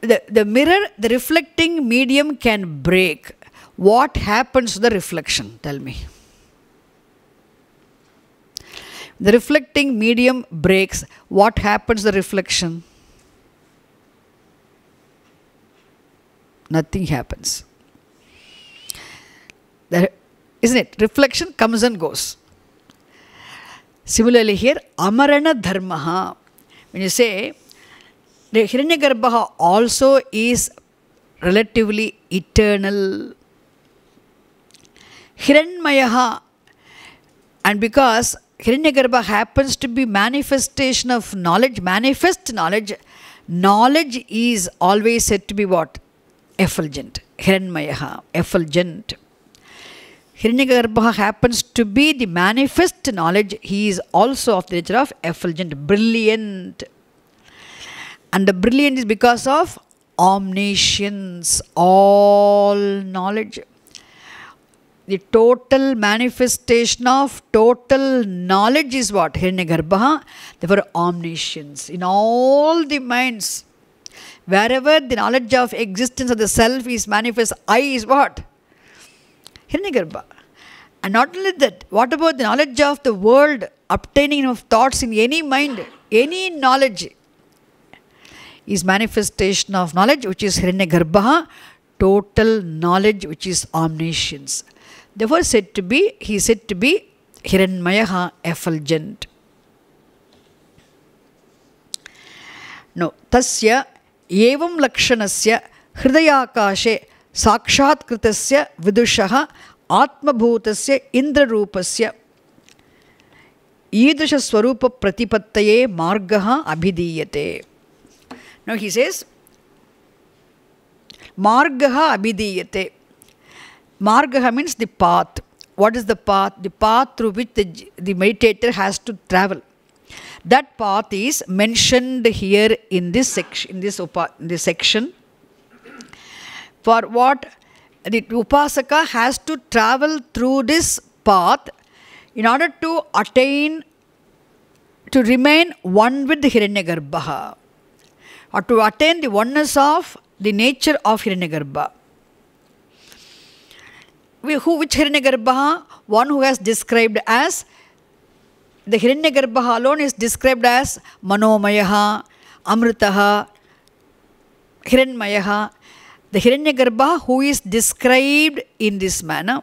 S1: the, the mirror, the reflecting medium can break. What happens to the reflection? Tell me. The reflecting medium breaks. What happens the reflection? Nothing happens. is not it? Reflection comes and goes. Similarly here, Amarana Dharma, When you say, the Hiranyagarbha also is relatively eternal. Hiranmayaha and because Hiranyagarbha happens to be manifestation of knowledge, manifest knowledge. Knowledge is always said to be what? Effulgent. Hiranmayaha, effulgent. Hiranyagarbha happens to be the manifest knowledge. He is also of the nature of effulgent, brilliant. And the brilliant is because of omniscience, all knowledge the total manifestation of total knowledge is what? Hiranyagarbha. were omniscience. In all the minds, wherever the knowledge of existence of the self is manifest, I is what? Hiranyagarbha. And not only that, what about the knowledge of the world, obtaining of thoughts in any mind, any knowledge is manifestation of knowledge, which is Hiranyagarbha, total knowledge, which is omniscience. Therefore, said to be he said to be hiranmayaha effulgent Now, tasya evam lakshanasya hridayakashe sakshat kritasya vidushaha Indra Rupasya, ईदृश स्वरूप प्रतिपत्तये Margaha अभिधीयते Now, he says, Margaha अभिधीयते Margaha means the path. What is the path? The path through which the, the meditator has to travel. That path is mentioned here in this section, in this, upa, in this section. For what the upasaka has to travel through this path in order to attain, to remain one with the Hiranyagarbha, or to attain the oneness of the nature of Hiranyagarbha who, which Hiranyagarbha? One who has described as, the Hiranyagarbha alone is described as Manomayaha, Amritaha, Hiranmayaha. The Hiranyagarbha who is described in this manner,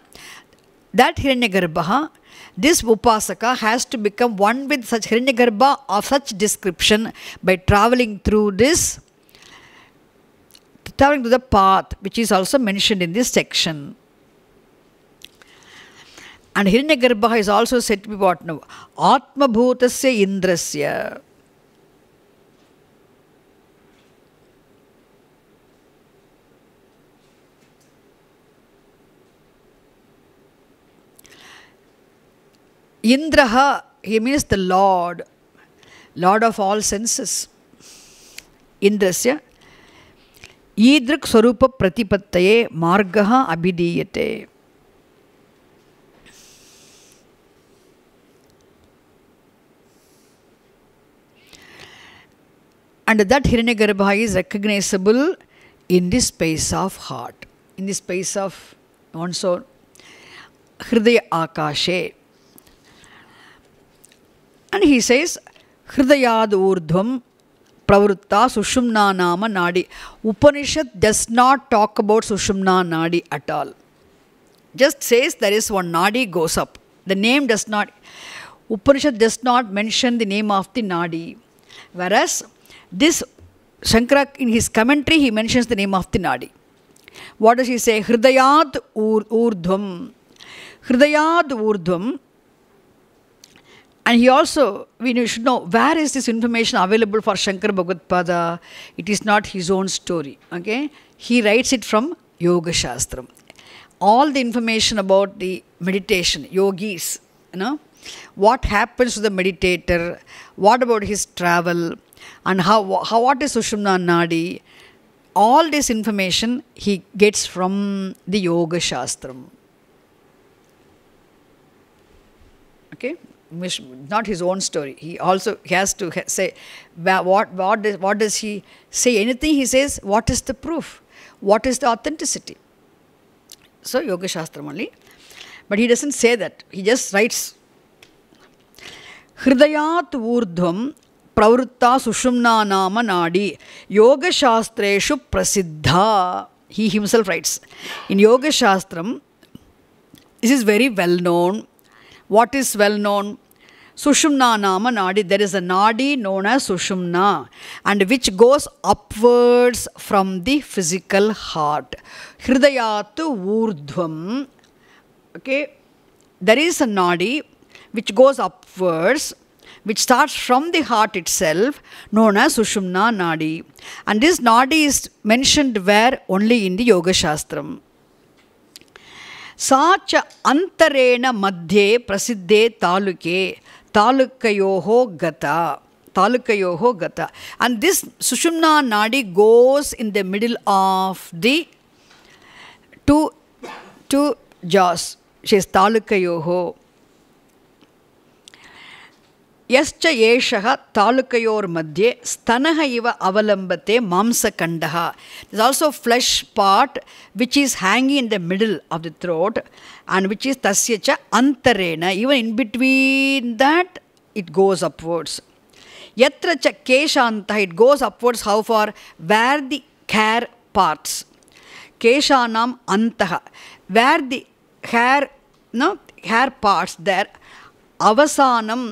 S1: that Hiranyagarbha, this Upasaka has to become one with such Hiranyagarbha of such description by traveling through this, traveling through the path which is also mentioned in this section. And Hiranyagarbha is also said to be what? now? Atma Bhutasya Indrasya. Indraha, he means the Lord, Lord of all senses. Indrasya. ईदृक् स्वरूप प्रतिपत्तये मार्गः अभिधीयते And that Hiranyagarbha is recognizable in the space of heart, in the space of one's own. Hridaya Akashe. And he says, Hridayad Urdhvam Pravrutta Sushumna Nama Nadi. Upanishad does not talk about Sushumna Nadi at all. Just says there is one Nadi goes up. The name does not, Upanishad does not mention the name of the Nadi. Whereas this Shankara, in his commentary, he mentions the name of the nadi. What does he say? Hridayat urdhum, urdhvam. Hridayat urdhvam. And he also, we should know, where is this information available for Shankara It is not his own story. Okay? He writes it from Yoga Shastram. All the information about the meditation, yogis, you know, what happens to the meditator, what about his travel, and how, how what is Sushumna Nadi? All this information he gets from the Yoga Shastram. Okay, not his own story. He also has to say what what does what does he say? Anything he says, what is the proof? What is the authenticity? So Yoga Shastram only, but he doesn't say that. He just writes. हृदयात् ऊर्ध्वम् प्रवृत्ता सुषुम्ना नाम नाडी योगशास्त्रु प्रसिद्धा he himself rights in योगशास्त्र this is very well known what is well known Sushumna नाम nadi there is a nadi known as Sushumna and which goes upwards from the physical heart हृदया ऊर्ध्व okay there is a nadi which goes upwards which starts from the heart itself, known as Sushumna Nadi. And this Nadi is mentioned where only in the Yoga Shastram. Sacha Antarena Madhye Prasidde Taluke Talukayoho Gata. Talukayoho Gata. And this Sushumna Nadi goes in the middle of the two, two jaws. She is Talukayoho Gata. எஸ்ச ஏஷக தாலுக்கையோர் மத்தியே ஸ்தனக இவ அவலம்பத்தே மாம்சகண்டகா is also flesh part which is hanging in the middle of the throat and which is தஸ்யச்ச அந்தரேன even in between that it goes upwards எத்திர கேஷாந்த it goes upwards how far where the hair parts கேஷானாம் அந்தக where the hair no hair parts there அவசானம்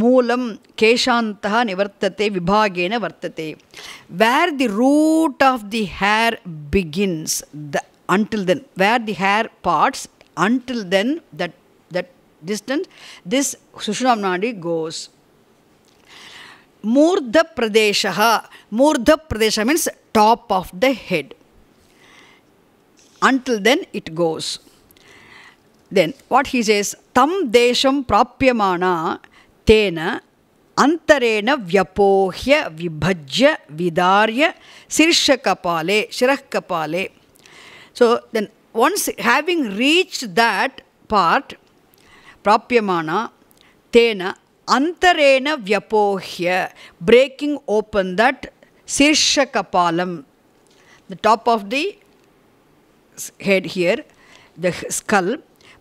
S1: மூலம் கேஷாந்தா நிவர்த்தத்தை விபாகேன வர்த்தத்தை where the root of the hair begins the until then where the hair parts until then that that distance this Sushumna nadi goes மூர்த பிரதேசா மூர்த பிரதேச means top of the head until then it goes then what he says தம் தேசம் பிராபியமானா तेन अन्तरेण व्यपोह्य विभज्य विदार्य शीर्षकपाले शिरःकपाले so then once having reached that part प्राप्यमाना तेन अन्तरेण व्यपोह्य breaking open that शीर्षकपालं the top of the head here the skull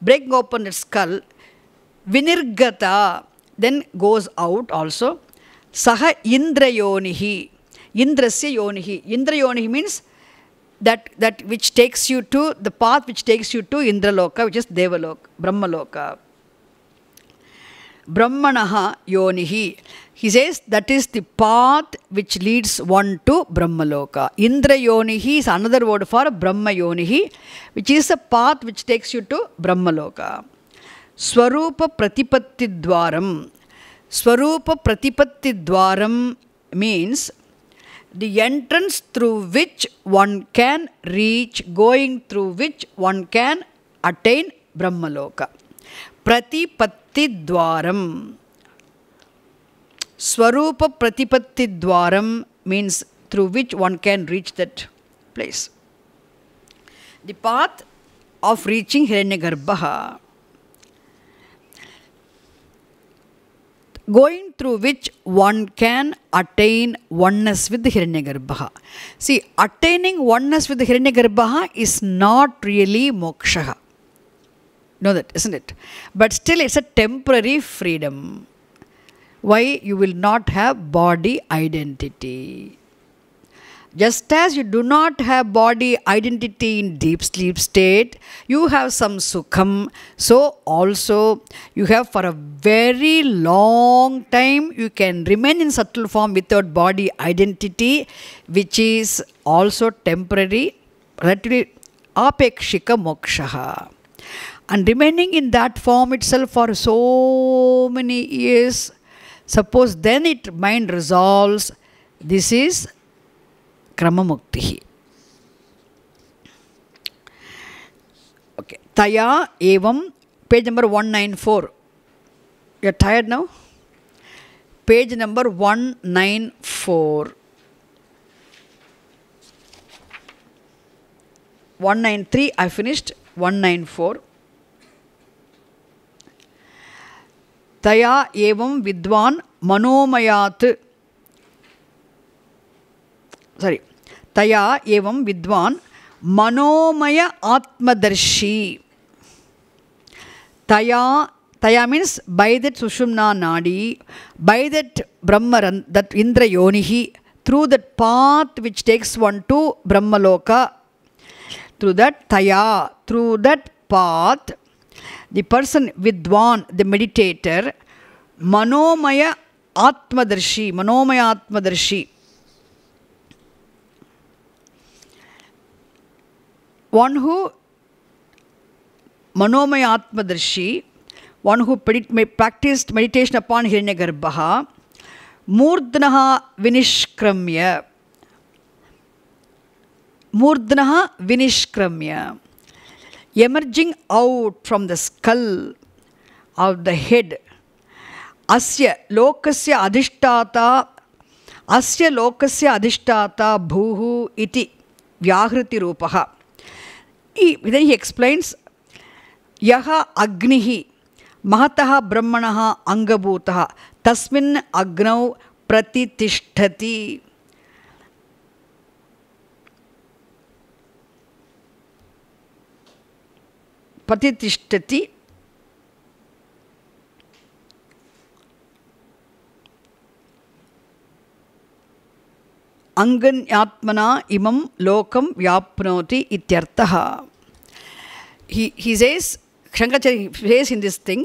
S1: breaking open the skull vinirgata then goes out also సహ ఇంద్రయోనిహి ఇంద్రస్య యోనిహి ఇంద్రయోనిహి means that that which takes you to the path which takes you to indraloka which is devaloka brahmaloka brahmanaha yonihi he says that is the path which leads one to brahmaloka indra yonihi is another word for brahma yonihi which is a path which takes you to brahmaloka स्वरूप प्रतिपत्ति द्वारम स्वरूप प्रतिपत्ति द्वारम means the entrance through which one can reach going through which one can attain Brahmaloka प्रतिपत्ति द्वारम स्वरूप प्रतिपत्ति द्वारम means through which one can reach that place the path of reaching Hiranyagarbha going through which one can attain oneness with the Hiranyagarbha. See, attaining oneness with the Hiranyagarbha is not really moksha. Know that, isn't it? But still, it's a temporary freedom. Why? You will not have body identity. Just as you do not have body identity in deep sleep state, you have some sukham. So also you have for a very long time, you can remain in subtle form without body identity, which is also temporary, relatively apekshika moksha. And remaining in that form itself for so many years, suppose then it mind resolves, this is क्रममुक्तिः okay तया एवं page number one nine four you are tired now page number one nine four one nine three I finished one nine four తయా ఏం విద్వాన్ మనోమయాత్ sorry தயா ஏவம் வித்வான் மனோமய ஆத்மதர்ஷி தயா தயா means by that Sushumna nadi by that பிரம்மரன் தட் இந்திர யோனிகி through that path which takes one to Brahmaloka through that தயா through that path the person வித்வான் தி மெடிடேட்டர் மனோமய ஆத்மதர்ஷி மனோமய ஆத்மதர்ஷி one who manomaya atmadarshi, one who practiced meditation upon Hiranyagarbha, murdhanah Vinishkramya. murdhanah Vinishkramya. Emerging out from the skull of the head. Asya lokasya adhishtata अस्य लोकस्य अधिष्ठाता भूः इति व्याहृतिरूपः then he explains Yaha Agnihi Mahataha Brahmanaha Angabhutaha Tasmin Agnau Pratitishthati. प्रतिष्ठति anganyatmana imam lokam vyapnoti ityartaha he he says shankacharya says in this thing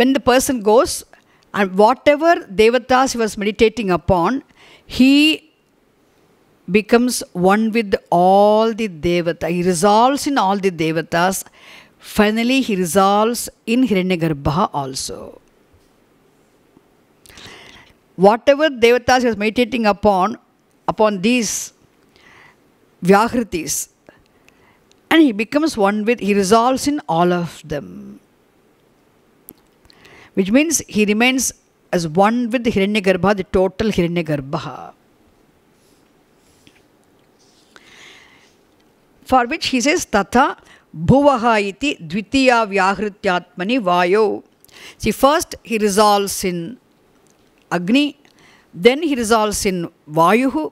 S1: when the person goes and whatever devatas he was meditating upon he becomes one with all the devata he resolves in all the devatas finally he resolves in hiranyagarbha also whatever devatas he was meditating upon upon these vyakritis and he becomes one with, he resolves in all of them. Which means he remains as one with the Hiranyagarbha, the total Hiranyagarbha. For which he says, Tatha Bhuvaha iti dvitiya vyahrityatmani vayo. See, first he resolves in Agni, then he resolves in Vayuhu,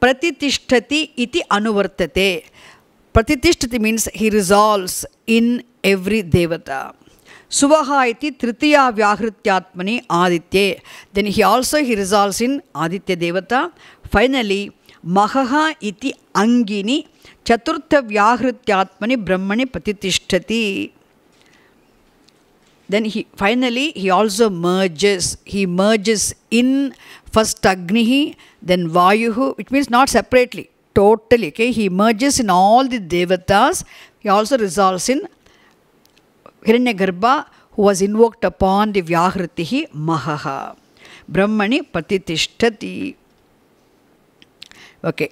S1: प्रतितिष्ठति इति अनुवर्तते प्रतितिष्ठति means हि रिसाल्व्स् in every देवता सुवः इति तृतीया व्याहृत्यात्मनि आदित्ये then हि also हि रिसाल्व्स् in आदित्यदेवता finally महः इति अङ्गिनि चतुर्थव्याहृत्यात्मनि ब्रह्मणि प्रतितिष्ठति then he finally he also merges he merges in first agnihi then vayuhu which means not separately totally okay he merges in all the devatas he also results in hiranyagarbha who was invoked upon the vyahritihi mahaha brahmani patitishtati okay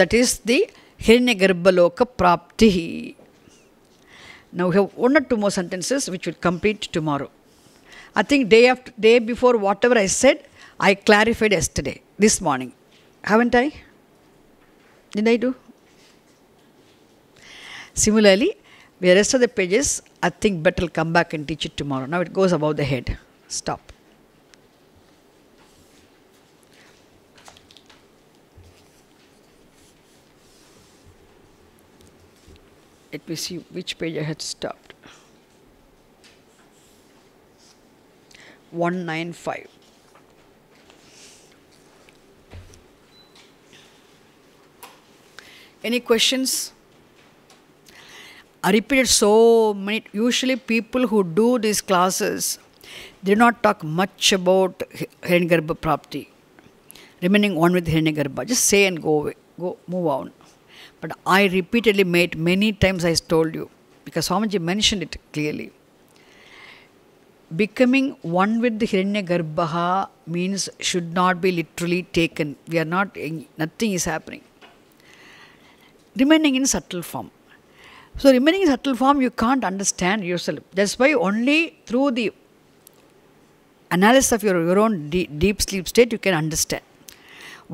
S1: that is the hiranyagarbha loka praptihi now we have one or two more sentences which will complete tomorrow. I think day after day before whatever I said, I clarified yesterday, this morning. Haven't I? Did I do? Similarly, the rest of the pages, I think better come back and teach it tomorrow. Now it goes above the head. Stop. let me see which page I had stopped 195 any questions I repeated so many usually people who do these classes they do not talk much about Hiranyagarbha property, remaining one with Hiranyagarbha just say and go away go move on but I repeatedly made many times, I told you, because Swamiji mentioned it clearly. Becoming one with the Hiranyagarbha means should not be literally taken. We are not, nothing is happening. Remaining in subtle form. So, remaining in subtle form, you can't understand yourself. That's why only through the analysis of your, your own deep, deep sleep state you can understand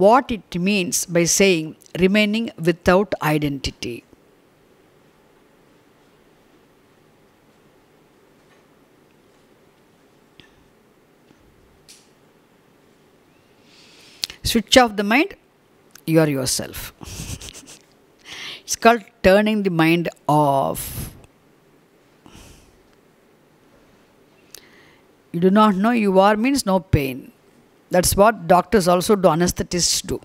S1: what it means by saying remaining without identity. Switch off the mind, you are yourself. it's called turning the mind off. You do not know you are means no pain. That's what doctors also do, anesthetists do.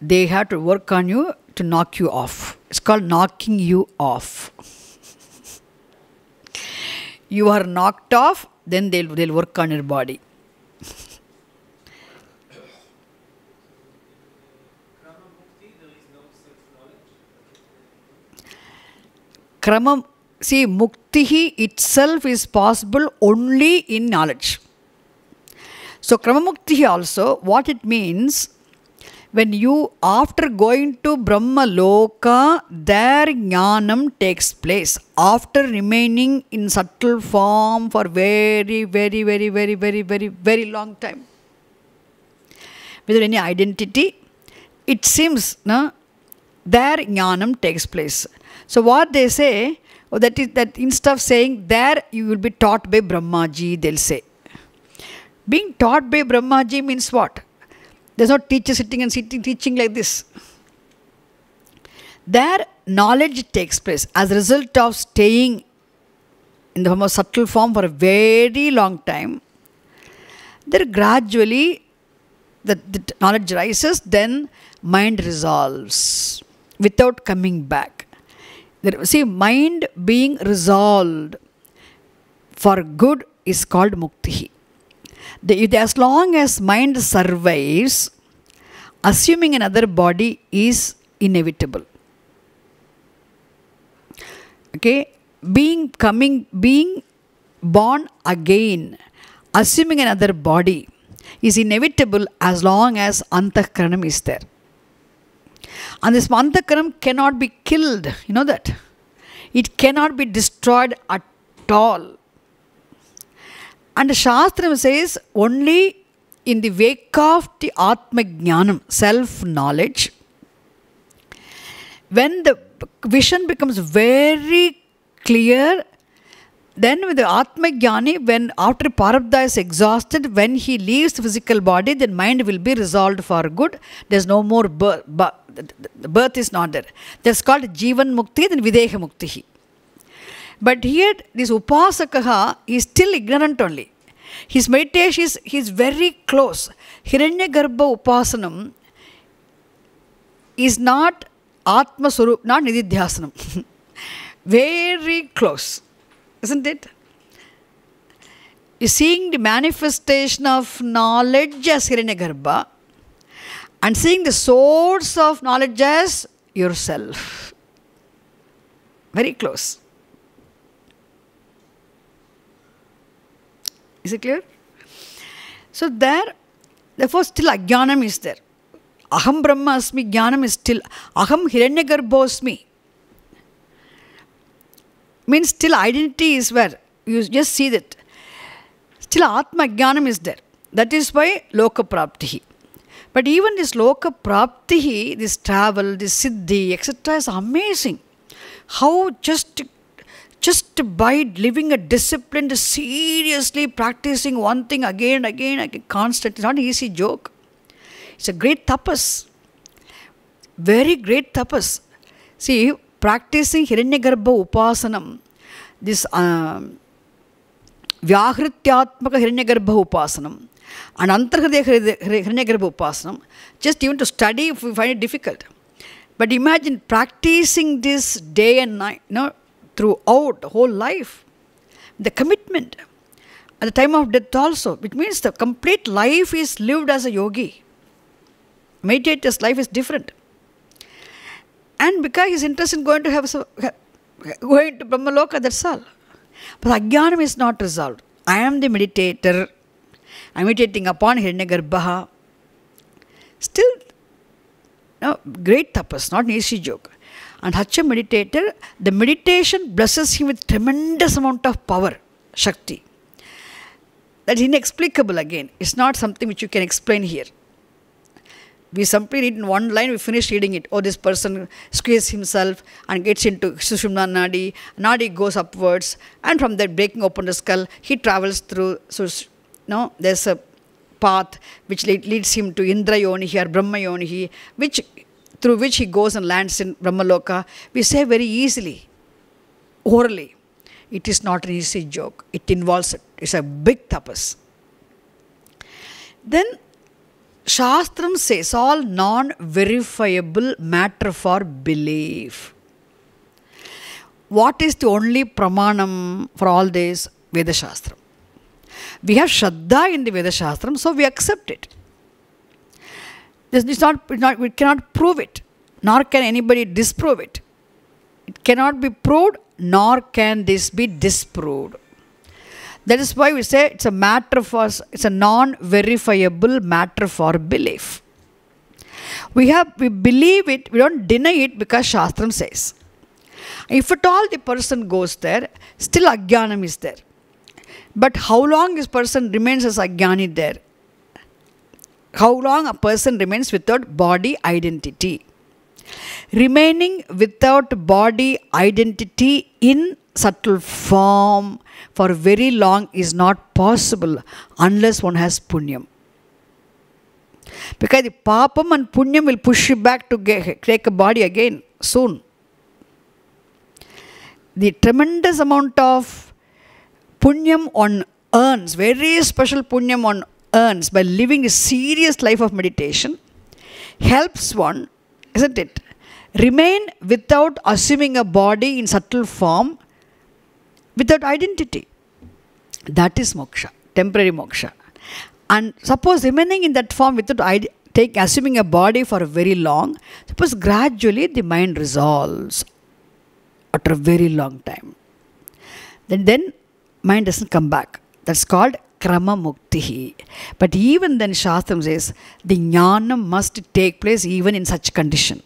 S1: They have to work on you to knock you off. It's called knocking you off. you are knocked off, then they'll, they'll work on your body. Kramam, see, muktihi itself is possible only in knowledge. So Kramamukti also, what it means, when you, after going to Brahma Loka, there Jnanam takes place. After remaining in subtle form for very, very, very, very, very, very, very long time. Without any identity, it seems no, there Jnanam takes place. So what they say, oh, that is that instead of saying there you will be taught by Brahmaji, they'll say being taught by Brahmaji means what? There's no teacher sitting and sitting, teaching like this. Their knowledge takes place as a result of staying in the form of subtle form for a very long time. Then gradually the, the knowledge rises, then mind resolves without coming back. See, mind being resolved for good is called mukti. The, as long as mind survives, assuming another body is inevitable. Okay, being coming, being born again, assuming another body is inevitable as long as antakaranam is there. And this antakaranam cannot be killed, you know that. It cannot be destroyed at all and Shastra says only in the wake of the Atma Jnanam, self knowledge, when the vision becomes very clear, then with the Atma Jnani, when after Parabda is exhausted, when he leaves the physical body, then mind will be resolved for good. There's no more birth. birth is not there. That's called Jivan Mukti, then Videha Mukti. But here, this upasakaha is still ignorant only. His meditation is he's very close. Hiranyagarbha upasanam is not Atma Swarup, not Nididhyasanam. very close, isn't it? You're seeing the manifestation of knowledge as Hiranyagarbha and seeing the source of knowledge as yourself. Very close. Is it clear? So there, therefore still Agyanam is there. Aham Brahma Asmi, Jnanam is still. Aham Hiranyagarbho Means still identity is where. You just see that. Still Atma Jnanam is there. That is why Loka Praptihi. But even this Loka Praptihi, this travel, this Siddhi, etc. is amazing. How just just by living a disciplined, seriously practicing one thing again and again, again constantly. It's not an easy joke. It's a great tapas. Very great tapas. See, practicing Hiranyagarbha Upasanam, this uh, Hiranyagarbha Upasanam, and Antarhadya Hiranyagarbha Upasanam, just even to study if we find it difficult. But imagine practicing this day and night. You know, throughout whole life. The commitment at the time of death also, it means the complete life is lived as a yogi. Meditator's life is different. And because he's interested in going to have going to Brahmaloka, that's all. But Ajnanam is not resolved. I am the meditator. I'm meditating upon Hiranyagarbha. Still, no, great tapas, not an easy joke. And such a meditator, the meditation blesses him with tremendous amount of power, Shakti. That's inexplicable again. It's not something which you can explain here. We simply read in one line, we finish reading it. Oh, this person squeezes himself and gets into Sushumna Nadi. Nadi goes upwards, and from there, breaking open the skull, he travels through. So, no, there's a path which leads him to Indra Yonihi or Brahma Yonihi, which through which he goes and lands in Brahmaloka, we say very easily, orally. It is not an easy joke. It involves it. It's a big tapas. Then Shastram says all non verifiable matter for belief. What is the only pramanam for all this? Veda Shastram. We have Shraddha in the Veda Shastram, so we accept it. This is not, not, we cannot prove it, nor can anybody disprove it. It cannot be proved, nor can this be disproved. That is why we say it's a matter for it's a non-verifiable matter for belief. We have we believe it, we don't deny it because Shastram says. If at all the person goes there, still Ajnanam is there. But how long this person remains as Ajnani there? how long a person remains without body identity. Remaining without body identity in subtle form for very long is not possible unless one has punyam. Because the papam and punyam will push you back to get, take a body again soon. The tremendous amount of punyam on earns, very special punyam on earns by living a serious life of meditation helps one, isn't it, remain without assuming a body in subtle form without identity. That is moksha, temporary moksha. And suppose remaining in that form without I take assuming a body for very long, suppose gradually the mind resolves after a very long time. Then then mind doesn't come back. That's called kramamukti. But even then, Shastam says the jnana must take place even in such condition.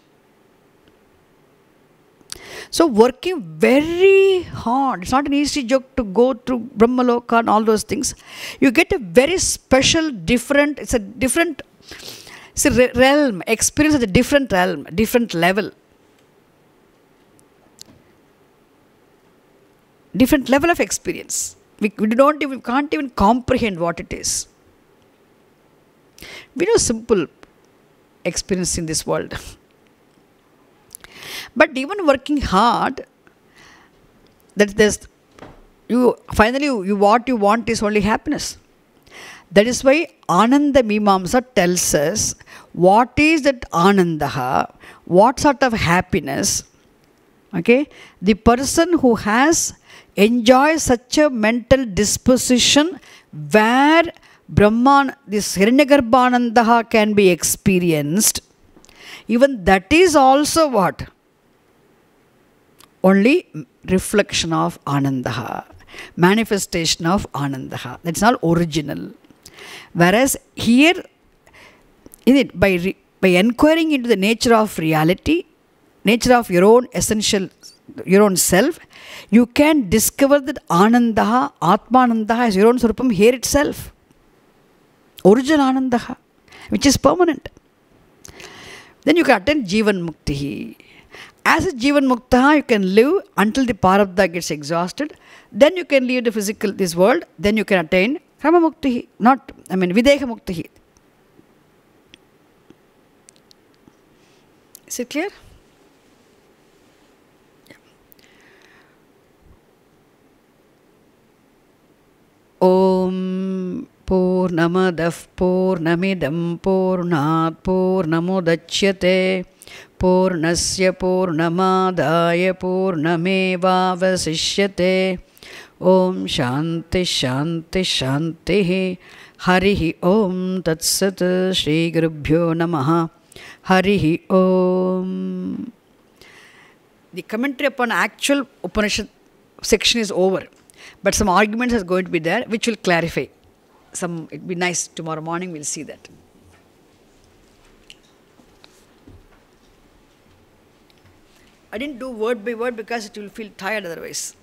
S1: So working very hard. It's not an easy joke to go through Brahmaloka and all those things. You get a very special, different, it's a different it's a realm, experience at a different realm, different level. Different level of experience. We, we, don't, we can't even comprehend what it is. We know simple experience in this world. But even working hard, that there's you finally you what you want is only happiness. That is why Ananda Mimamsa tells us what is that Anandaha, what sort of happiness. Okay, the person who has enjoy such a mental disposition where Brahman, this Hiranyagarbhanandaha can be experienced, even that is also what? Only reflection of Anandaha, manifestation of Anandaha. That's not original. Whereas here, in it, by, re, by inquiring into the nature of reality, nature of your own essential, your own self, you can discover that Anandaha, Atmanandaha as your own Sarupam here itself. Original Anandaha, which is permanent. Then you can attain Jivan Muktihi. As a Jivan Muktaha, you can live until the Parabdha gets exhausted. Then you can leave the physical, this world. Then you can attain Rama Muktihi, not, I mean, Videha Muktihi. Is it clear? ॐ पूर्णमदः पूर्णमिदं पूर्णात् पूर्णमुदच्यते पूर्णस्य पूर्णमादाय शांति शांति हरि हरिः तत्सत तत्सत् श्रीगुरुभ्यो नम हरि ओम the commentary upon actual Upanishad section is over But some arguments are going to be there which will clarify. Some it'd be nice tomorrow morning we'll see that. I didn't do word by word because it will feel tired otherwise.